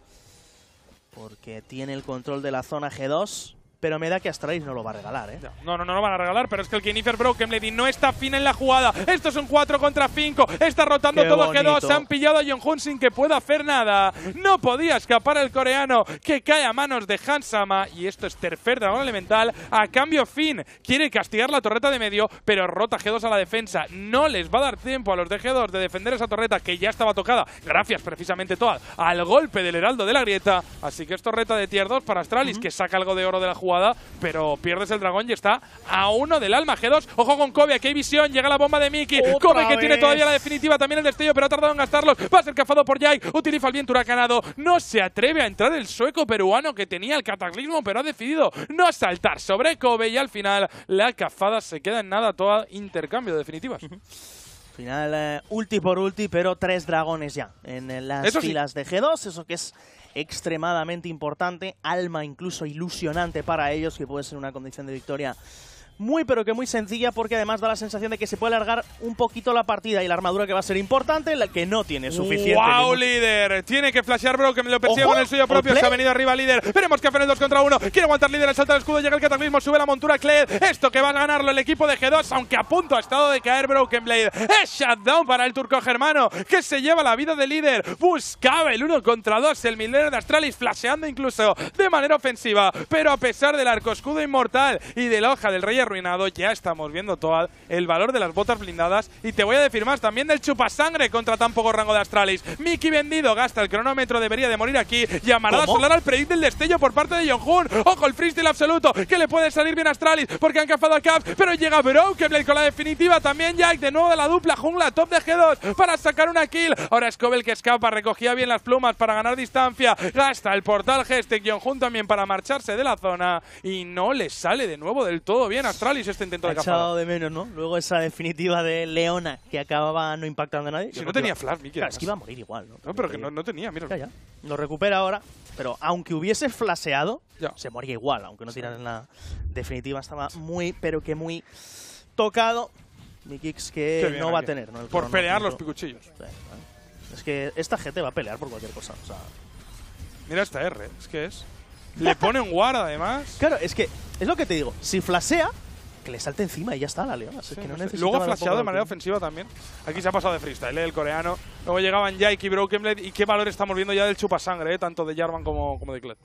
Porque tiene el control de la zona G2 pero me da que Astralis no lo va a regalar, ¿eh? No, no, no lo van a regalar, pero es que el Kinifer Broken Lady no está fin en la jugada. Esto es un 4 contra 5, está rotando todo G2, se han pillado a Jong-hun sin que pueda hacer nada. No podía escapar el coreano, que cae a manos de Hansama, y esto es tercer dragón elemental. A cambio, Finn quiere castigar la torreta de medio, pero rota G2 a la defensa. No les va a dar tiempo a los de G2 de defender esa torreta, que ya estaba tocada, gracias precisamente Toad, al golpe del heraldo de la grieta. Así que es torreta de tier 2 para Astralis, que saca algo de oro de la jugada pero pierdes el dragón y está a uno del alma. G2, ojo con Kobe, aquí hay visión, llega la bomba de Miki. Kobe que tiene todavía la definitiva, también el destello, pero ha tardado en gastarlos. Va a ser cafado por Jai, utiliza el viento huracanado. No se atreve a entrar el sueco peruano que tenía el cataclismo, pero ha decidido no saltar sobre Kobe y al final la cafada se queda en nada, todo intercambio de definitivas. final eh, ulti por ulti, pero tres dragones ya en, eh, las filas de G2, eso que es extremadamente importante, alma incluso ilusionante para ellos, que puede ser una condición de victoria muy pero que muy sencilla porque además da la sensación de que se puede alargar un poquito la partida y la armadura que va a ser importante, la que no tiene suficiente. ¡Wow, líder! Tiene que flashear Broken, lo persigue con el suyo propio, se ha venido arriba líder. Veremos que hacer el 2 contra 1, quiere aguantar líder, salta el escudo, llega el cataclismo, sube la montura Cled. Esto que va a ganarlo el equipo de G2, aunque a punto ha estado de caer Broken Blade. Es shutdown para el turco germano, que se lleva la vida de líder. Buscaba el 1 contra 2, el milero de Astralis flasheando incluso de manera ofensiva, pero a pesar del arco escudo inmortal y de la hoja del rey arruinado, ya estamos viendo todo el valor de las botas blindadas y te voy a decir más, también del chupasangre contra tan poco rango de Astralis. Mickey vendido, gasta el cronómetro, debería de morir aquí y a solar al predict del destello por parte de Jong-Hun. Ojo, el freestyle absoluto, que le puede salir bien a Astralis porque han cafado a Caps, pero llega Brokenblade con la definitiva, también Jack de nuevo de la dupla jungla, top de G2 para sacar una kill. Ahora Scobel que escapa, recogía bien las plumas para ganar distancia, gasta el portal Gestek, hun también para marcharse de la zona y no le sale de nuevo del todo bien a Astralis este intento ha de echado de menos, Luego esa definitiva de Leona que acababa no impactando a nadie. Si no tenía flash, Claro, es que iba a morir igual, ¿no? pero que no, tenía, mira. Lo recupera ahora, pero aunque hubiese flaseado, se moría igual, aunque no tirara en la definitiva. Estaba muy, pero que muy tocado. Mikix que no va a tener, ¿no? por pelear los picuchillos. Es que esta gente va a pelear por cualquier cosa, Mira esta R, es que es... Le pone un guarda además. Claro, es que es lo que te digo. Si flasea, que le salte encima y ya está la Leona. Luego ha flasheado de manera ofensiva también. Aquí se ha pasado de freestyle, ¿eh? el coreano. Luego llegaban y Brokenblade. ¿Y qué valor estamos viendo ya del chupasangre, ¿eh? tanto de Jarvan como, como de Kled?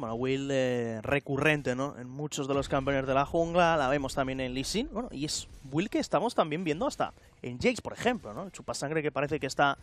Bueno, Will eh, recurrente, ¿no? En muchos de los campeones de la jungla, la vemos también en Lee Sin. Bueno, y es Will que estamos también viendo hasta en Jax, por ejemplo, ¿no? El sangre que parece que está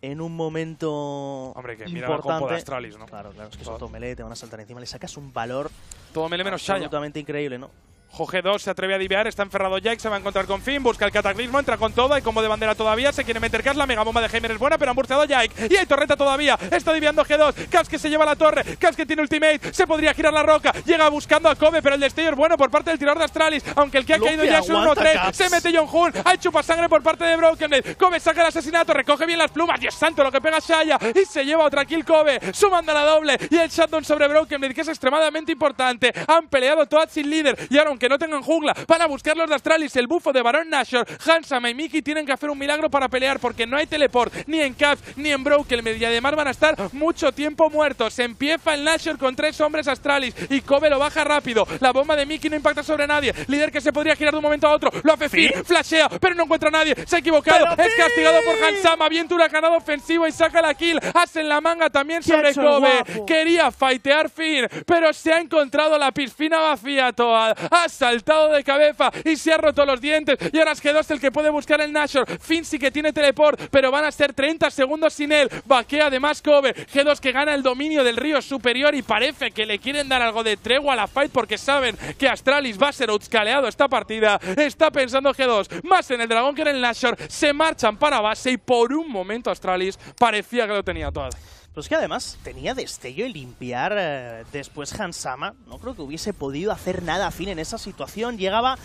en un momento importante. Astralis, ¿no? Claro, claro, es que todo te van a saltar encima, le sacas un valor... Absolutamente increíble, ¿no? g 2 se atreve a divear, está enferrado Jake se va a encontrar con Finn, busca el cataclismo, entra con todo, y como de bandera todavía se quiere meter Cas, la megabomba de Heimer es buena, pero han burceado a y hay torreta todavía, está diveando G2, Cas que se lleva la torre, Cas que tiene ultimate, se podría girar la roca, llega buscando a Kobe, pero el destello es bueno por parte del tirador de Astralis, aunque el que ha caído ya es un 1-3, se mete John Hoon, hay sangre por parte de Brokenblade, Kobe saca el asesinato, recoge bien las plumas, Dios santo lo que pega Shaya y se lleva otra kill Kobe, sumando la doble y el shutdown sobre Brokenblade que es extremadamente importante, han peleado todas sin líder y ahora que no tengan jungla para buscar los Astralis, el bufo de Baron Nashor, Hansama y Miki tienen que hacer un milagro para pelear porque no hay teleport ni en Cavs, ni en Broken y además van a estar mucho tiempo muertos. Se empieza el Nashor con tres hombres Astralis y Kobe lo baja rápido. La bomba de Miki no impacta sobre nadie. Líder que se podría girar de un momento a otro. Lo hace Finn, flashea, pero no encuentra nadie. Se ha equivocado. es castigado por Hansama. Bien ganado ofensivo y saca la kill. Hacen la manga también sobre Kobe. Quería fightear Finn, pero se ha encontrado la piscina vacía toda saltado de cabeza y se ha roto los dientes. Y ahora es G2 el que puede buscar el Nashor. Finn que tiene teleport, pero van a ser 30 segundos sin él. Vaquea además cover. G2 que gana el dominio del río superior y parece que le quieren dar algo de tregua a la fight porque saben que Astralis va a ser outscaleado esta partida. Está pensando G2 más en el dragón que en el Nashor. Se marchan para base y por un momento Astralis parecía que lo tenía todo. Pues que además tenía destello y limpiar eh, después Hansama. No creo que hubiese podido hacer nada a fin en esa situación. Llegaba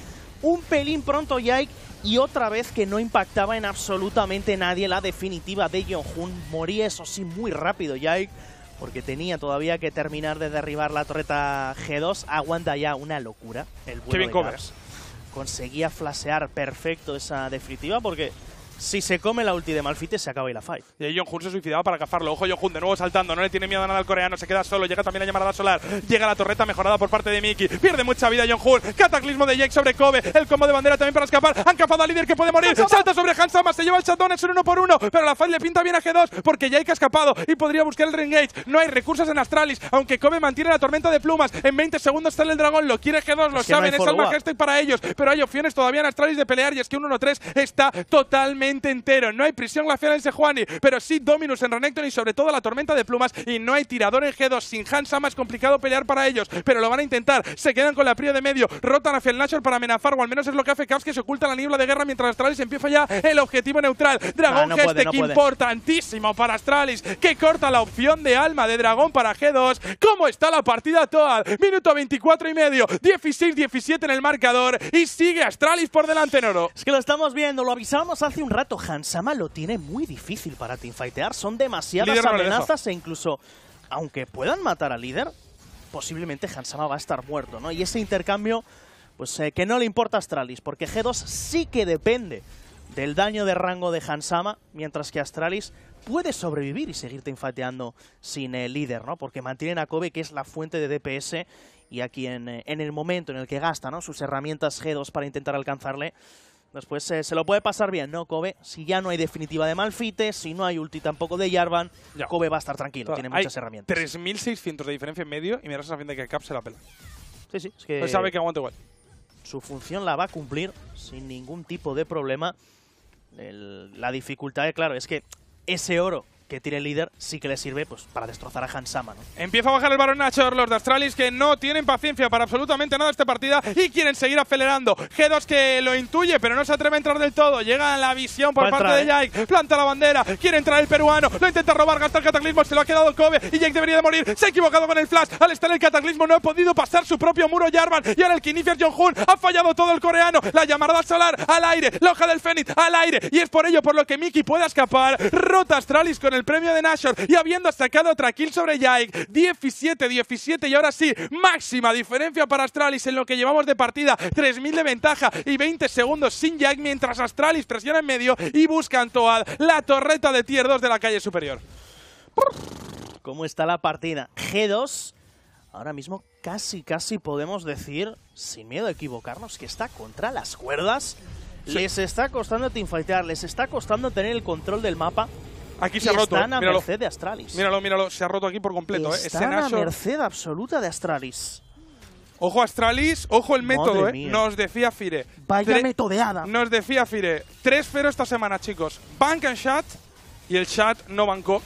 un pelín pronto Yike y otra vez que no impactaba en absolutamente nadie la definitiva de Jong-hun. Moría eso sí muy rápido Yike porque tenía todavía que terminar de derribar la torreta G2. Aguanta ya una locura el vuelo Kevin Conseguía flasear perfecto esa definitiva porque si se come la ulti de Malfite, se acaba y la fight. Y ahí se suicidaba para cazarlo. Ojo, John, de nuevo saltando. No le tiene miedo nada al coreano. Se queda solo. Llega también la llamada solar. Llega la torreta mejorada por parte de Miki. Pierde mucha vida John Cataclismo de Jake sobre Kobe. El combo de bandera también para escapar. Han capado al líder que puede morir. Salta sobre Hansama. Se lleva el chatón Es un uno por uno. Pero la fight le pinta bien a G2 porque Jake ha escapado y podría buscar el ring No hay recursos en Astralis. Aunque Kobe mantiene la tormenta de plumas. En 20 segundos sale el dragón. Lo quiere G2. Lo es saben. No es para ellos. Pero hay opciones todavía en Astralis de pelear. Y es que un 1-3 está totalmente entero. No hay prisión glacial en Sejuani, pero sí Dominus en Renekton y sobre todo la tormenta de plumas. Y no hay tirador en G2. Sin Hansa más complicado pelear para ellos, pero lo van a intentar. Se quedan con la prio de medio, rotan hacia el Nashor para amenazar, o al menos es lo que hace Caps que se oculta la niebla de guerra mientras Astralis empieza ya el objetivo neutral. Dragón ah, no, importantísimo para Astralis, que corta la opción de alma de Dragón para G2. ¿Cómo está la partida toda, Minuto 24 y medio, 16-17 en el marcador y sigue Astralis por delante en oro. Es que lo estamos viendo, lo avisamos hace un rato. Hansama lo tiene muy difícil para teamfightear. Son demasiadas amenazas e incluso, aunque puedan matar al líder, posiblemente Hansama va a estar muerto, ¿no? Y ese intercambio, pues eh, que no le importa a Astralis, porque G2 sí que depende del daño de rango de Hansama, mientras que Astralis puede sobrevivir y seguir teamfighteando sin el líder, ¿no? Porque mantienen a Kobe, que es la fuente de DPS, y aquí eh, en el momento en el que gasta ¿no? sus herramientas G2 para intentar alcanzarle, Después eh, se lo puede pasar bien, ¿no, Kobe? Si ya no hay definitiva de Malfite, si no hay ulti tampoco de Jarvan, Kobe va a estar tranquilo, tiene muchas hay herramientas. 3.600 de diferencia en medio y me da la de que Cap se la pela. Sí, sí, es que... sabe que aguanta igual. Su función la va a cumplir sin ningún tipo de problema. la dificultad, claro, es que ese oro que tire el líder sí que le sirve pues, para destrozar a Hans Sama. Empieza a bajar el varón Nacho, los de Astralis que no tienen paciencia para absolutamente nada esta partida y quieren seguir acelerando. G2 que lo intuye, pero no se atreve a entrar del todo. Llega la visión por parte de ¿eh? Jake, planta la bandera, quiere entrar el peruano, lo intenta robar, gasta el cataclismo, se lo ha quedado Kobe y Jake debería de morir. Se ha equivocado con el flash, al estar el cataclismo no ha podido pasar su propio muro Jarvan y ahora el que inicia Jong-Hun ha fallado todo el coreano. La llamarada solar al aire, la hoja del Fénix al aire y es por ello por lo que Miki pueda escapar. Rota Astralis con el el premio de Nashor y habiendo sacado otra kill sobre jake 17, 17 y ahora sí, máxima diferencia para Astralis en lo que llevamos de partida. 3.000 de ventaja y 20 segundos sin Jaik mientras Astralis presiona en medio y buscan Toad, la torreta de tier 2 de la calle superior. ¿Cómo está la partida? G2 ahora mismo casi, casi podemos decir, sin miedo a equivocarnos, que está contra las cuerdas. Les está costando teamfightear, les está costando tener el control del mapa. Aquí se ha roto. ¿eh? Están a míralo. merced de Astralis. Míralo, míralo. Se ha roto aquí por completo. ¿eh? Este están eh. a merced absoluta de Astralis. Ojo Astralis, ojo el método, eh. Nos decía Fire. Vaya metodeada. Nos decía Fire. 3-0 esta semana, chicos. Bank and Chat y el Chat no bancó.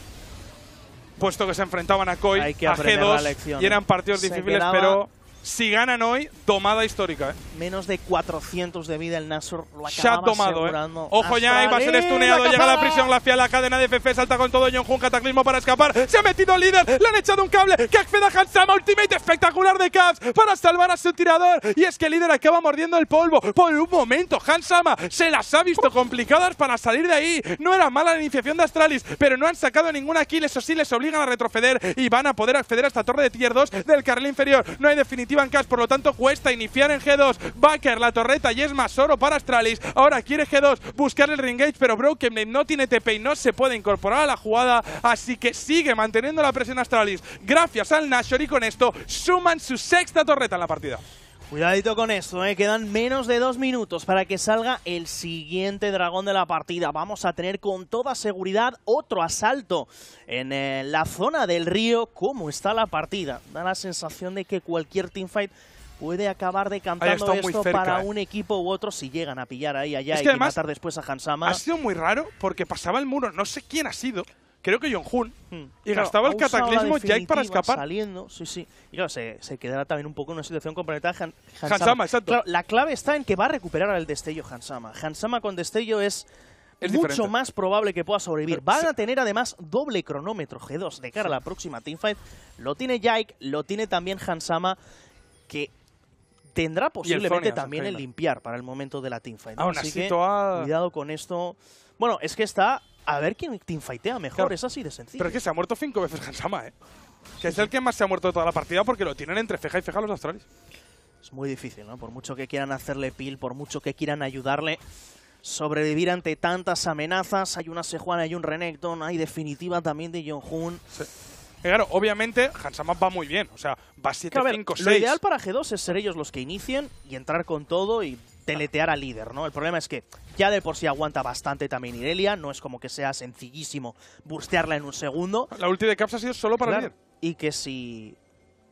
Puesto que se enfrentaban a Koi, a G2 y ¿eh? eran partidos difíciles, pero si ganan hoy, tomada histórica. ¿eh? Menos de 400 de vida el Nasur. Lo Se ha tomado, ¿eh? Ojo ya, ¿eh? va a ser estuneado. Llega a la prisión, la la cadena de FF, salta con todo John cataclismo para escapar. Se ha metido el líder, le han echado un cable. que a Hansama, ultimate espectacular de Caps para salvar a su tirador. Y es que el líder acaba mordiendo el polvo. Por un momento, Hansama se las ha visto complicadas para salir de ahí. No era mala la iniciación de Astralis, pero no han sacado ninguna kill. Eso sí, les obligan a retroceder y van a poder acceder a esta torre de tier 2 del carril inferior. No hay definitiva activan Cash, por lo tanto cuesta iniciar en G2. Baker, la torreta y es más oro para Astralis. Ahora quiere G2 buscar el ringage, pero Broken no tiene TP y no se puede incorporar a la jugada, así que sigue manteniendo la presión Astralis. Gracias al Nashor y con esto suman su sexta torreta en la partida. Cuidadito con esto, ¿eh? quedan menos de dos minutos para que salga el siguiente dragón de la partida. Vamos a tener con toda seguridad otro asalto en eh, la zona del río. ¿Cómo está la partida? Da la sensación de que cualquier teamfight puede acabar decantando esto para eh. un equipo u otro si llegan a pillar ahí allá y matar después a Hansama. Ha sido muy raro porque pasaba el muro, no sé quién ha sido, creo que John Hun, hmm. y gastaba el cataclismo Jake para escapar. Saliendo, sí, sí. Y claro, se, quedará también un poco en una situación complementada Hansama. exacto. la clave está en que va a recuperar el destello Hansama. Hansama con destello es... mucho más probable que pueda sobrevivir. Van a tener además doble cronómetro G2 de cara a la próxima teamfight. Lo tiene Jake, lo tiene también Hansama, que tendrá posiblemente también el limpiar para el momento de la teamfight. así, que, cuidado con esto. Bueno, es que está a ver quién teamfightea mejor. Es así de sencillo. Pero es que se ha muerto cinco veces Hansama, ¿eh? Que es el que más se ha muerto de toda la partida porque lo tienen entre feja y feja los Astrales. Es muy difícil, ¿no? Por mucho que quieran hacerle pil, por mucho que quieran ayudarle, sobrevivir ante tantas amenazas. Hay una Sejuana, hay un Renekton, hay definitiva también de jong eh, Claro, obviamente Hansama va muy bien, o sea, va 7-5-6. Lo ideal para G2 es ser ellos los que inicien y entrar con todo y teletear al líder, ¿no? El problema es que ya de por sí aguanta bastante también Irelia, no es como que sea sencillísimo burstearla en un segundo. La ulti de Caps ha sido solo para claro. líder. Y que si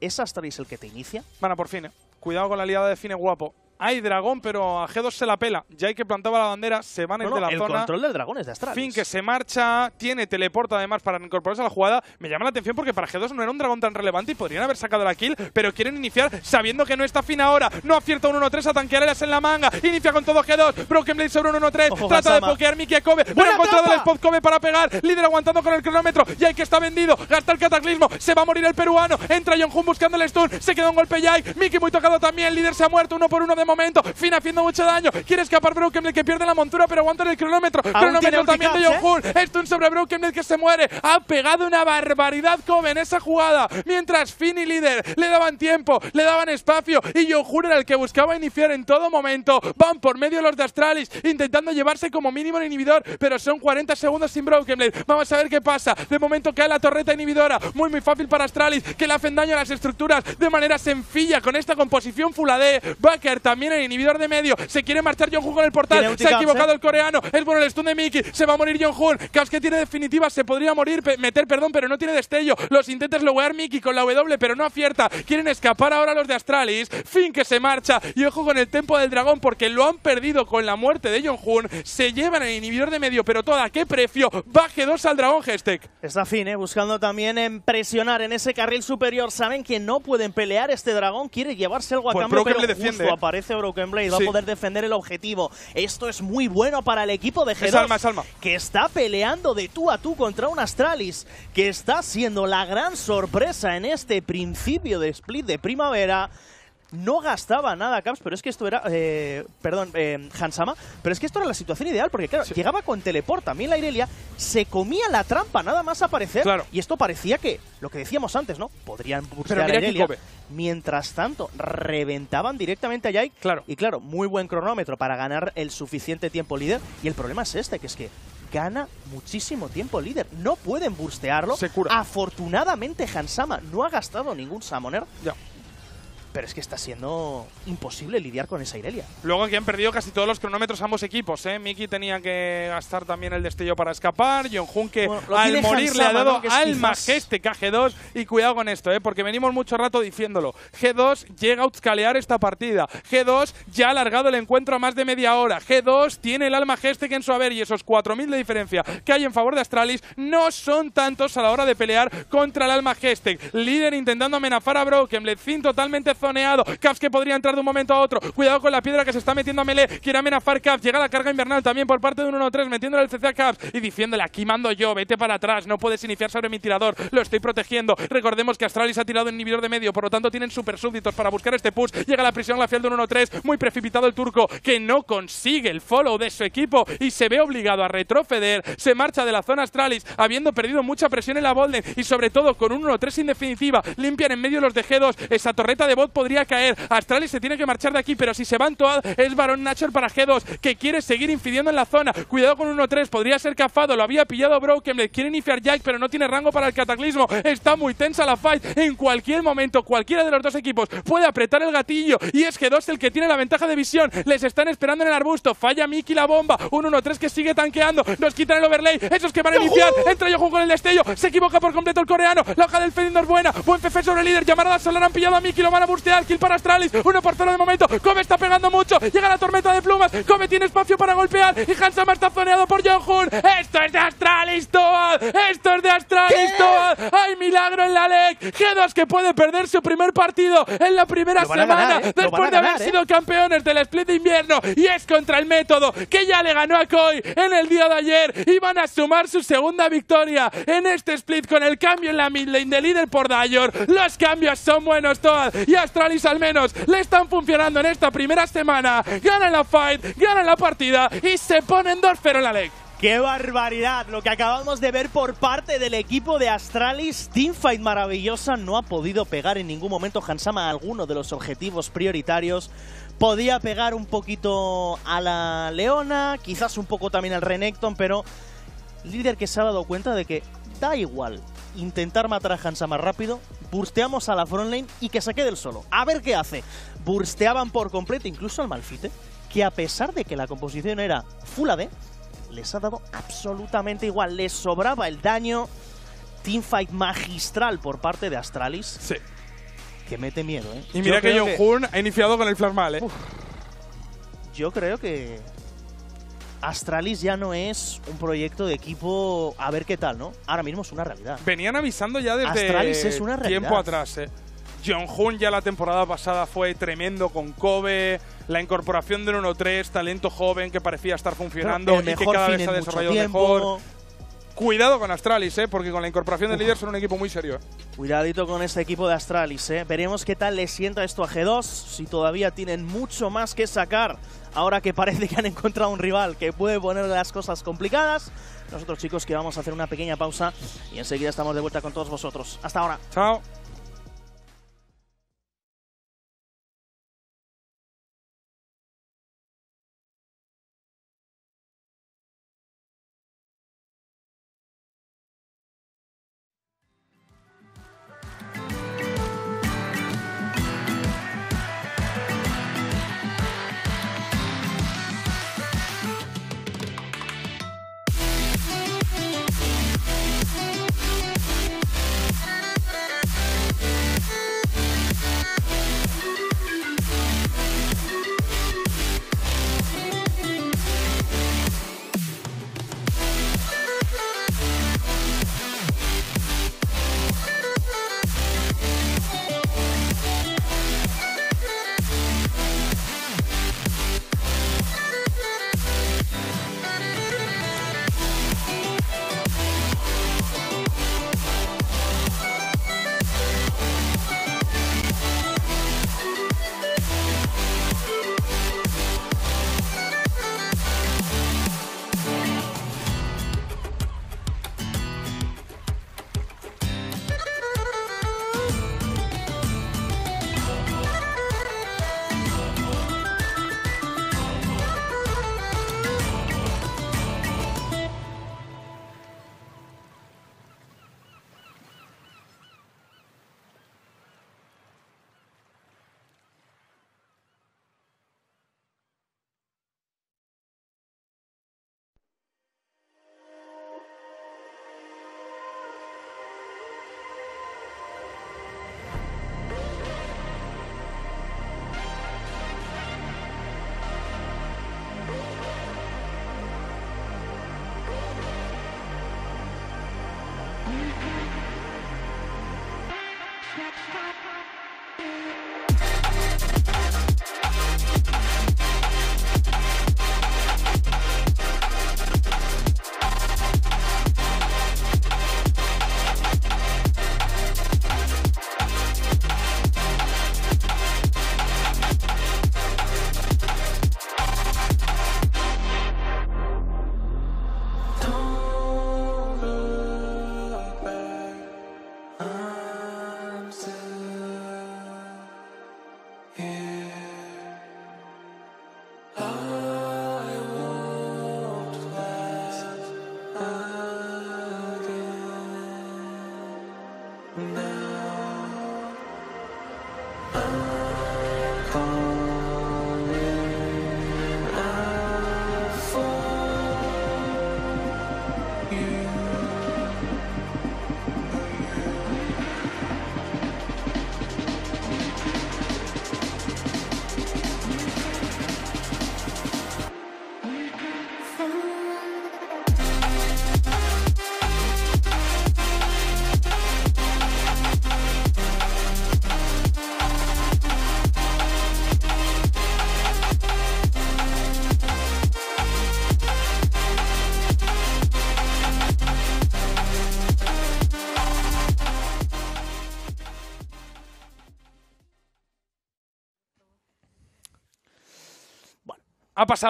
es Astralis el que te inicia... Bueno, por fin, ¿eh? Cuidado con la liada de cine guapo hay dragón, pero a G2 se la pela. Ya hay que plantaba la bandera, se van a ir de la zona. El control del dragón es de Astralis. Fin que se marcha, tiene teleporta además para incorporarse a la jugada. Me llama la atención porque para G2 no era un dragón tan relevante y podrían haber sacado la kill, pero quieren iniciar sabiendo que no está fin ahora. No acierta un 1-3 a tanquear en la manga. Inicia con todo G2. Broken Blade sobre un 1-3. Trata de pokear Miki a Kobe. Buena contra El spot Kobe para pegar. Líder aguantando con el cronómetro. Y hay que está vendido. Gasta el cataclismo. Se va a morir el peruano. Entra John buscando el stun. Se queda un golpe ya Miki muy tocado también. Líder se ha muerto. Uno por uno de momento. Finn haciendo mucho daño. Quiere escapar Blade que pierde la montura, pero aguanta el cronómetro. cronómetro también de John esto es sobre Blade que se muere. Ha pegado una barbaridad como en esa jugada. Mientras fin y líder le daban tiempo, le daban espacio y yo era el que buscaba iniciar en todo momento. Van por medio los de Astralis intentando llevarse como mínimo el inhibidor, pero son 40 segundos sin Blade. Vamos a ver qué pasa. De momento cae la torreta inhibidora. Muy, muy fácil para Astralis que le hacen daño a las estructuras de manera sencilla con esta composición Full AD. Baker también también el inhibidor de medio. Se quiere marchar John con el portal. Se ha equivocado ¿eh? el coreano. Es bueno el stun de Miki. Se va a morir John Hoon. Caos que tiene definitiva. Se podría morir, meter, perdón, pero no tiene destello. Los intentos lograr Miki con la W, pero no acierta. Quieren escapar ahora los de Astralis. Fin que se marcha. Y ojo con el tempo del dragón, porque lo han perdido con la muerte de John Se llevan el inhibidor de medio, pero toda, qué precio. Baje dos al dragón, Hestek. Está fin, ¿eh? buscando también en presionar en ese carril superior. Saben que no pueden pelear este dragón. Quiere llevarse el a cambio, pero ¿eh? aparece Broken Blade. Va a poder defender el objetivo. Esto es muy bueno para el equipo de g Que está peleando de tú a tú contra un Astralis. Que está siendo la gran sorpresa en este principio de split de primavera no gastaba nada Caps, pero es que esto era, eh, perdón, eh, Hansama, pero es que esto era la situación ideal, porque claro, llegaba con teleport también la Irelia, se comía la trampa nada más aparecer, claro. y esto parecía que, lo que decíamos antes, ¿no? Podrían burstear a Irelia. Mientras tanto, reventaban directamente a Yai, claro. y claro, muy buen cronómetro para ganar el suficiente tiempo líder, y el problema es este, que es que gana muchísimo tiempo líder. No pueden burstearlo. Se cura. Afortunadamente, Hansama no ha gastado ningún Samoner. Ya pero es que está siendo imposible lidiar con esa Irelia. Luego que han perdido casi todos los cronómetros ambos equipos, ¿eh? Miki tenía que gastar también el destello para escapar, John Junke al morir le ha dado al alma a G2 y cuidado con esto, ¿eh? Porque venimos mucho rato diciéndolo. G2 llega a escalear esta partida. G2 ya ha alargado el encuentro a más de media hora. G2 tiene el alma Gestec en su haber y esos 4.000 de diferencia que hay en favor de Astralis no son tantos a la hora de pelear contra el alma Gestec. Líder intentando amenazar a Broken, Lecín totalmente zoneado. Caps que podría entrar de un momento a otro. Cuidado con la piedra que se está metiendo a Mele. Quiere amenazar Caps. Llega la carga invernal también por parte de un 1-3, metiéndole el CC a Caps y diciéndole: Aquí mando yo, vete para atrás. No puedes iniciar sobre mi tirador. Lo estoy protegiendo. Recordemos que Astralis ha tirado inhibidor de medio, por lo tanto tienen super súbditos para buscar este push. Llega la prisión glacial de un 1-3. Muy precipitado el turco que no consigue el follow de su equipo y se ve obligado a retroceder. Se marcha de la zona Astralis, habiendo perdido mucha presión en la Bolden y sobre todo con un 1-3 indefinitiva. Limpian en medio los dejedos esa torreta de bot podría caer. Astralis se tiene que marchar de aquí, pero si se van Toad, es Barón Nacho para G2, que quiere seguir infidiendo en la zona. Cuidado con 1-3, podría ser cafado. Lo había pillado Broken. Le quiere iniciar Jack, pero no tiene rango para el cataclismo. Está muy tensa la fight. En cualquier momento, cualquiera de los dos equipos puede apretar el gatillo. Y es G2 el que tiene la ventaja de visión. Les están esperando en el arbusto. Falla Miki la bomba. Un 1-3 que sigue tanqueando. Nos quitan el overlay. Esos que van a iniciar. Entra yo con el destello. Se equivoca por completo el coreano. La hoja del es buena. Buen Fe sobre el líder. llamada Solar han pillado a Miki. Lo van a de Alquil para Astralis. Uno por cero de momento. Come está pegando mucho. Llega la tormenta de plumas. Come tiene espacio para golpear. Y Hansama está zoneado por Hoon, Esto es de Astralis Toad. Esto es de Astralis Toad. Hay milagro en la LEC. G2 que puede perder su primer partido en la primera semana ¿eh? después de haber ¿eh? sido campeones del split de invierno. Y es contra el método que ya le ganó a Koi en el día de ayer. Y van a sumar su segunda victoria en este split con el cambio en la mid lane de líder por Dayor. Los cambios son buenos, Toad. Y Astralis al menos le están funcionando en esta primera semana. Ganan la fight, ganan la partida y se ponen 2-0 en la leg. ¡Qué barbaridad! Lo que acabamos de ver por parte del equipo de Astralis. Teamfight maravillosa. No ha podido pegar en ningún momento Hansama a alguno de los objetivos prioritarios. Podía pegar un poquito a la Leona, quizás un poco también al Renekton, pero líder que se ha dado cuenta de que da igual intentar matar a Hansa más rápido, bursteamos a la frontline y que se quede el solo. A ver qué hace. Bursteaban por completo incluso al Malfite, que a pesar de que la composición era full AD, les ha dado absolutamente igual. Les sobraba el daño. Teamfight magistral por parte de Astralis. Sí. Que mete miedo, ¿eh? Y mira que John ha iniciado con el flash mal, ¿eh? yo creo que Astralis ya no es un proyecto de equipo a ver qué tal, ¿no? Ahora mismo es una realidad. Venían avisando ya desde tiempo atrás. ¿eh? John ya la temporada pasada fue tremendo con Kobe, la incorporación del 1-3, talento joven que parecía estar funcionando y que cada vez se ha desarrollado mejor, Cuidado con Astralis, ¿eh? porque con la incorporación del líder son un equipo muy serio. Eh. Cuidadito con este equipo de Astralis. ¿eh? Veremos qué tal le sienta esto a G2, si todavía tienen mucho más que sacar. Ahora que parece que han encontrado un rival que puede poner las cosas complicadas. Nosotros chicos que vamos a hacer una pequeña pausa y enseguida estamos de vuelta con todos vosotros. Hasta ahora. Chao.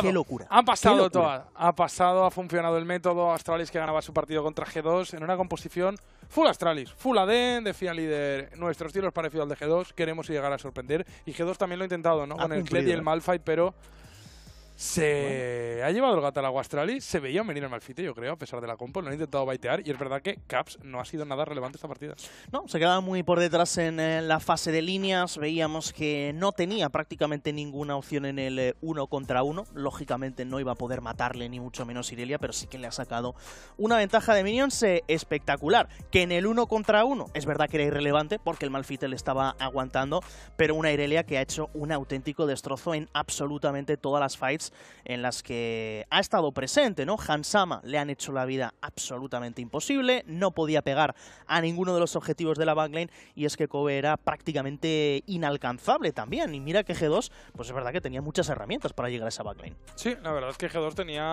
Qué locura. Ha pasado Ha pasado, ha funcionado el método. Astralis que ganaba su partido contra G2 en una composición full Astralis, full AD, decía el líder. Nuestros tiros es parecido al de G2. Queremos llegar a sorprender. Y G2 también lo ha intentado, ¿no? Con el Kled y el ¿eh? Malphite, pero se ha llevado el gato al agua se veía venir el malfite, yo creo, a pesar de la compo, lo ha intentado baitear y es verdad que Caps no ha sido nada relevante esta partida. No, se quedaba muy por detrás en eh, la fase de líneas, veíamos que no tenía prácticamente ninguna opción en el eh, uno contra uno, lógicamente no iba a poder matarle ni mucho menos Irelia, pero sí que le ha sacado una ventaja de minions eh, espectacular, que en el uno contra uno es verdad que era irrelevante porque el malfite le estaba aguantando, pero una Irelia que ha hecho un auténtico destrozo en absolutamente todas las fights en las que ha estado presente, ¿no? Sama le han hecho la vida absolutamente imposible, no podía pegar a ninguno de los objetivos de la backlane y es que Kobe era prácticamente inalcanzable también. Y mira que G2, pues es verdad que tenía muchas herramientas para llegar a esa backlane. Sí, la verdad es que G2 tenía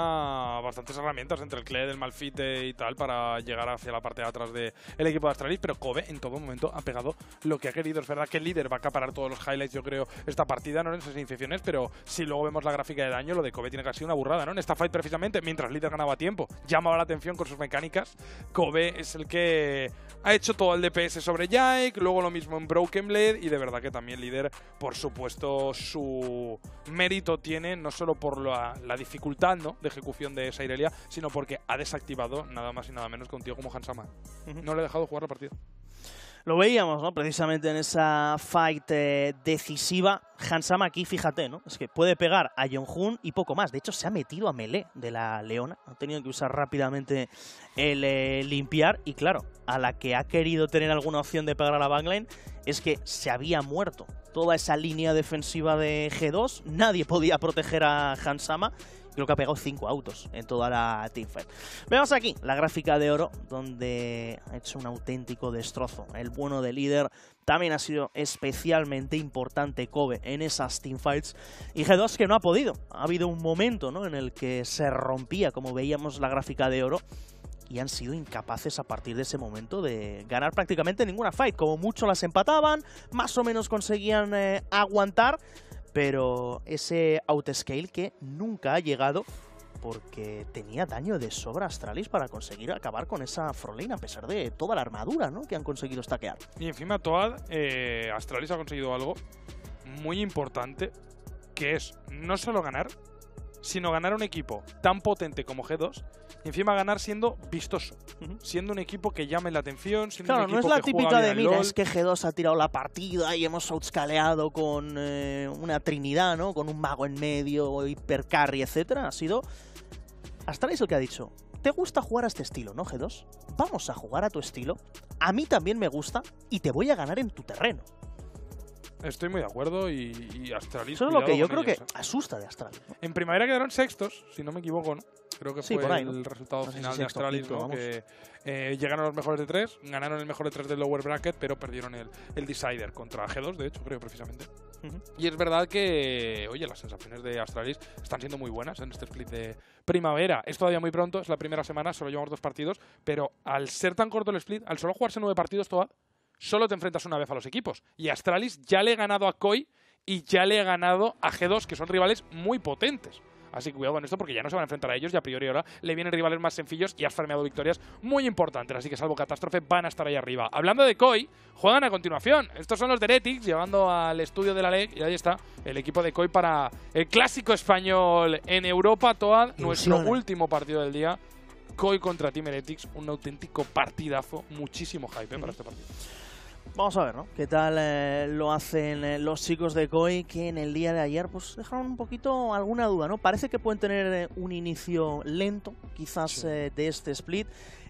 bastantes herramientas entre el Kled, el Malfite y tal para llegar hacia la parte de atrás del equipo de Astralis, pero Kobe en todo momento ha pegado lo que ha querido. Es verdad que el líder va a acaparar todos los highlights, yo creo, esta partida, no en sus iniciaciones, pero si luego vemos la gráfica de daño, lo de Kobe tiene que casi una burrada, ¿no? En esta fight precisamente, mientras Líder ganaba tiempo, llamaba la atención con sus mecánicas. Kobe es el que ha hecho todo el DPS sobre Jake, luego lo mismo en Broken Blade y de verdad que también Líder, por supuesto, su mérito tiene no solo por la, dificultad de ejecución de esa Irelia, sino porque ha desactivado nada más y nada menos contigo tío como Hansama. No le ha dejado jugar la partida. Lo veíamos, ¿no? Precisamente en esa fight eh, decisiva Hansama aquí, fíjate, ¿no? Es que puede pegar a jong y poco más. De hecho, se ha metido a Melee de la Leona. Ha tenido que usar rápidamente el eh, limpiar. Y claro, a la que ha querido tener alguna opción de pegar a la backline es que se había muerto toda esa línea defensiva de G2. Nadie podía proteger a Hansama creo que ha pegado cinco autos en toda la teamfight. Vemos aquí la gráfica de oro, donde ha hecho un auténtico destrozo. El bueno de líder también ha sido especialmente importante Kobe en esas teamfights y G2 que no ha podido. Ha habido un momento ¿no? en el que se rompía, como veíamos la gráfica de oro, y han sido incapaces a partir de ese momento de ganar prácticamente ninguna fight. Como mucho las empataban, más o menos conseguían eh, aguantar, pero ese outscale que nunca ha llegado porque tenía daño de sobra Astralis para conseguir acabar con esa Frolina a pesar de toda la armadura ¿no? que han conseguido estaquear Y encima Toad, eh, Astralis ha conseguido algo muy importante, que es no solo ganar, sino ganar un equipo tan potente como G2 y encima ganar siendo vistoso, siendo un equipo que llame la atención. Siendo claro, no es la típica de, mira, es que G2 ha tirado la partida y hemos outscaleado con eh, una trinidad, ¿no? Con un mago en medio, hipercarry, etcétera. Ha sido... Astralis el que ha dicho, ¿te gusta jugar a este estilo, no, G2? Vamos a jugar a tu estilo. A mí también me gusta y te voy a ganar en tu terreno. Estoy muy de acuerdo y, Astralis. Eso lo que yo creo que ¿eh? asusta de Astralis. En primavera quedaron sextos, si no me equivoco, ¿no? Creo que fue el resultado final de Astralis, eh, llegaron los mejores de tres, ganaron el mejor de tres del lower bracket, pero perdieron el, el decider contra G2, de hecho, creo precisamente. Y es verdad que, oye, las sensaciones de Astralis están siendo muy buenas en este split de primavera. Es todavía muy pronto, es la primera semana, solo llevamos dos partidos, pero al ser tan corto el split, al solo jugarse nueve partidos todavía solo te enfrentas una vez a los equipos. Y Astralis ya le he ganado a Koi y ya le he ganado a G2, que son rivales muy potentes. Así que cuidado con esto porque ya no se van a enfrentar a ellos y a priori ahora le vienen rivales más sencillos y has farmeado victorias muy importantes. Así que salvo catástrofe van a estar ahí arriba. Hablando de Koi, juegan a continuación. Estos son los de Retix llevando al estudio de la ley y ahí está el equipo de Koi para el clásico español en Europa, Toad, nuestro último partido del día. Koi contra Team Heretics, un auténtico partidazo, muchísimo hype eh, para este partido. Vamos a ver, ¿no? ¿Qué tal eh, lo hacen eh, los chicos de COI que en el día de ayer pues dejaron un poquito alguna duda, ¿no? Parece que pueden tener eh, un inicio lento, quizás de este split.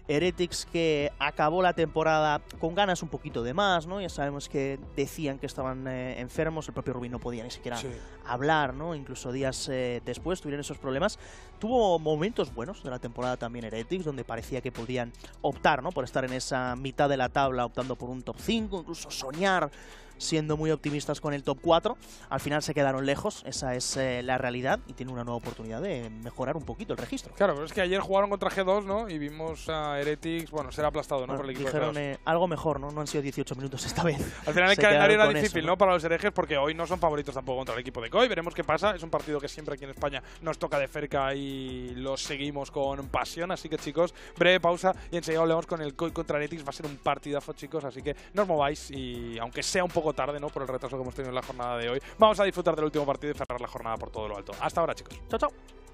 Heretics que acabó la temporada con ganas un poquito de más, ¿no? Ya sabemos que decían que estaban eh, enfermos, el propio Rubín no podía ni siquiera hablar, ¿no? Incluso días eh, después tuvieron esos problemas. Tuvo momentos buenos de la temporada también Heretics, donde parecía que podían optar, Por estar en esa mitad de la tabla, optando por un top 5, incluso soñar siendo muy optimistas con el top 4. Al final se quedaron lejos, esa es eh, la realidad y tiene una nueva oportunidad de mejorar un poquito el registro. Claro, pero es que ayer jugaron contra G2, ¿no? Y vimos a Heretics, bueno, ser aplastado, ¿no? por el equipo dijeron, eh, algo mejor, ¿no? No han sido 18 minutos esta vez. Al final el calendario era difícil, ¿no? Para los herejes porque hoy no son favoritos tampoco contra el equipo de COI. Veremos qué pasa. Es un partido que siempre aquí en España nos toca de cerca y lo seguimos con pasión. Así que, chicos, breve pausa y enseguida hablamos con el COI contra Heretics. Va a ser un partidazo, chicos, así que no os mováis y aunque sea un poco tarde, ¿no? Por el retraso que hemos tenido en la jornada de hoy. Vamos a disfrutar del último partido y cerrar la jornada por todo lo alto. Hasta ahora, chicos. Chao, chao.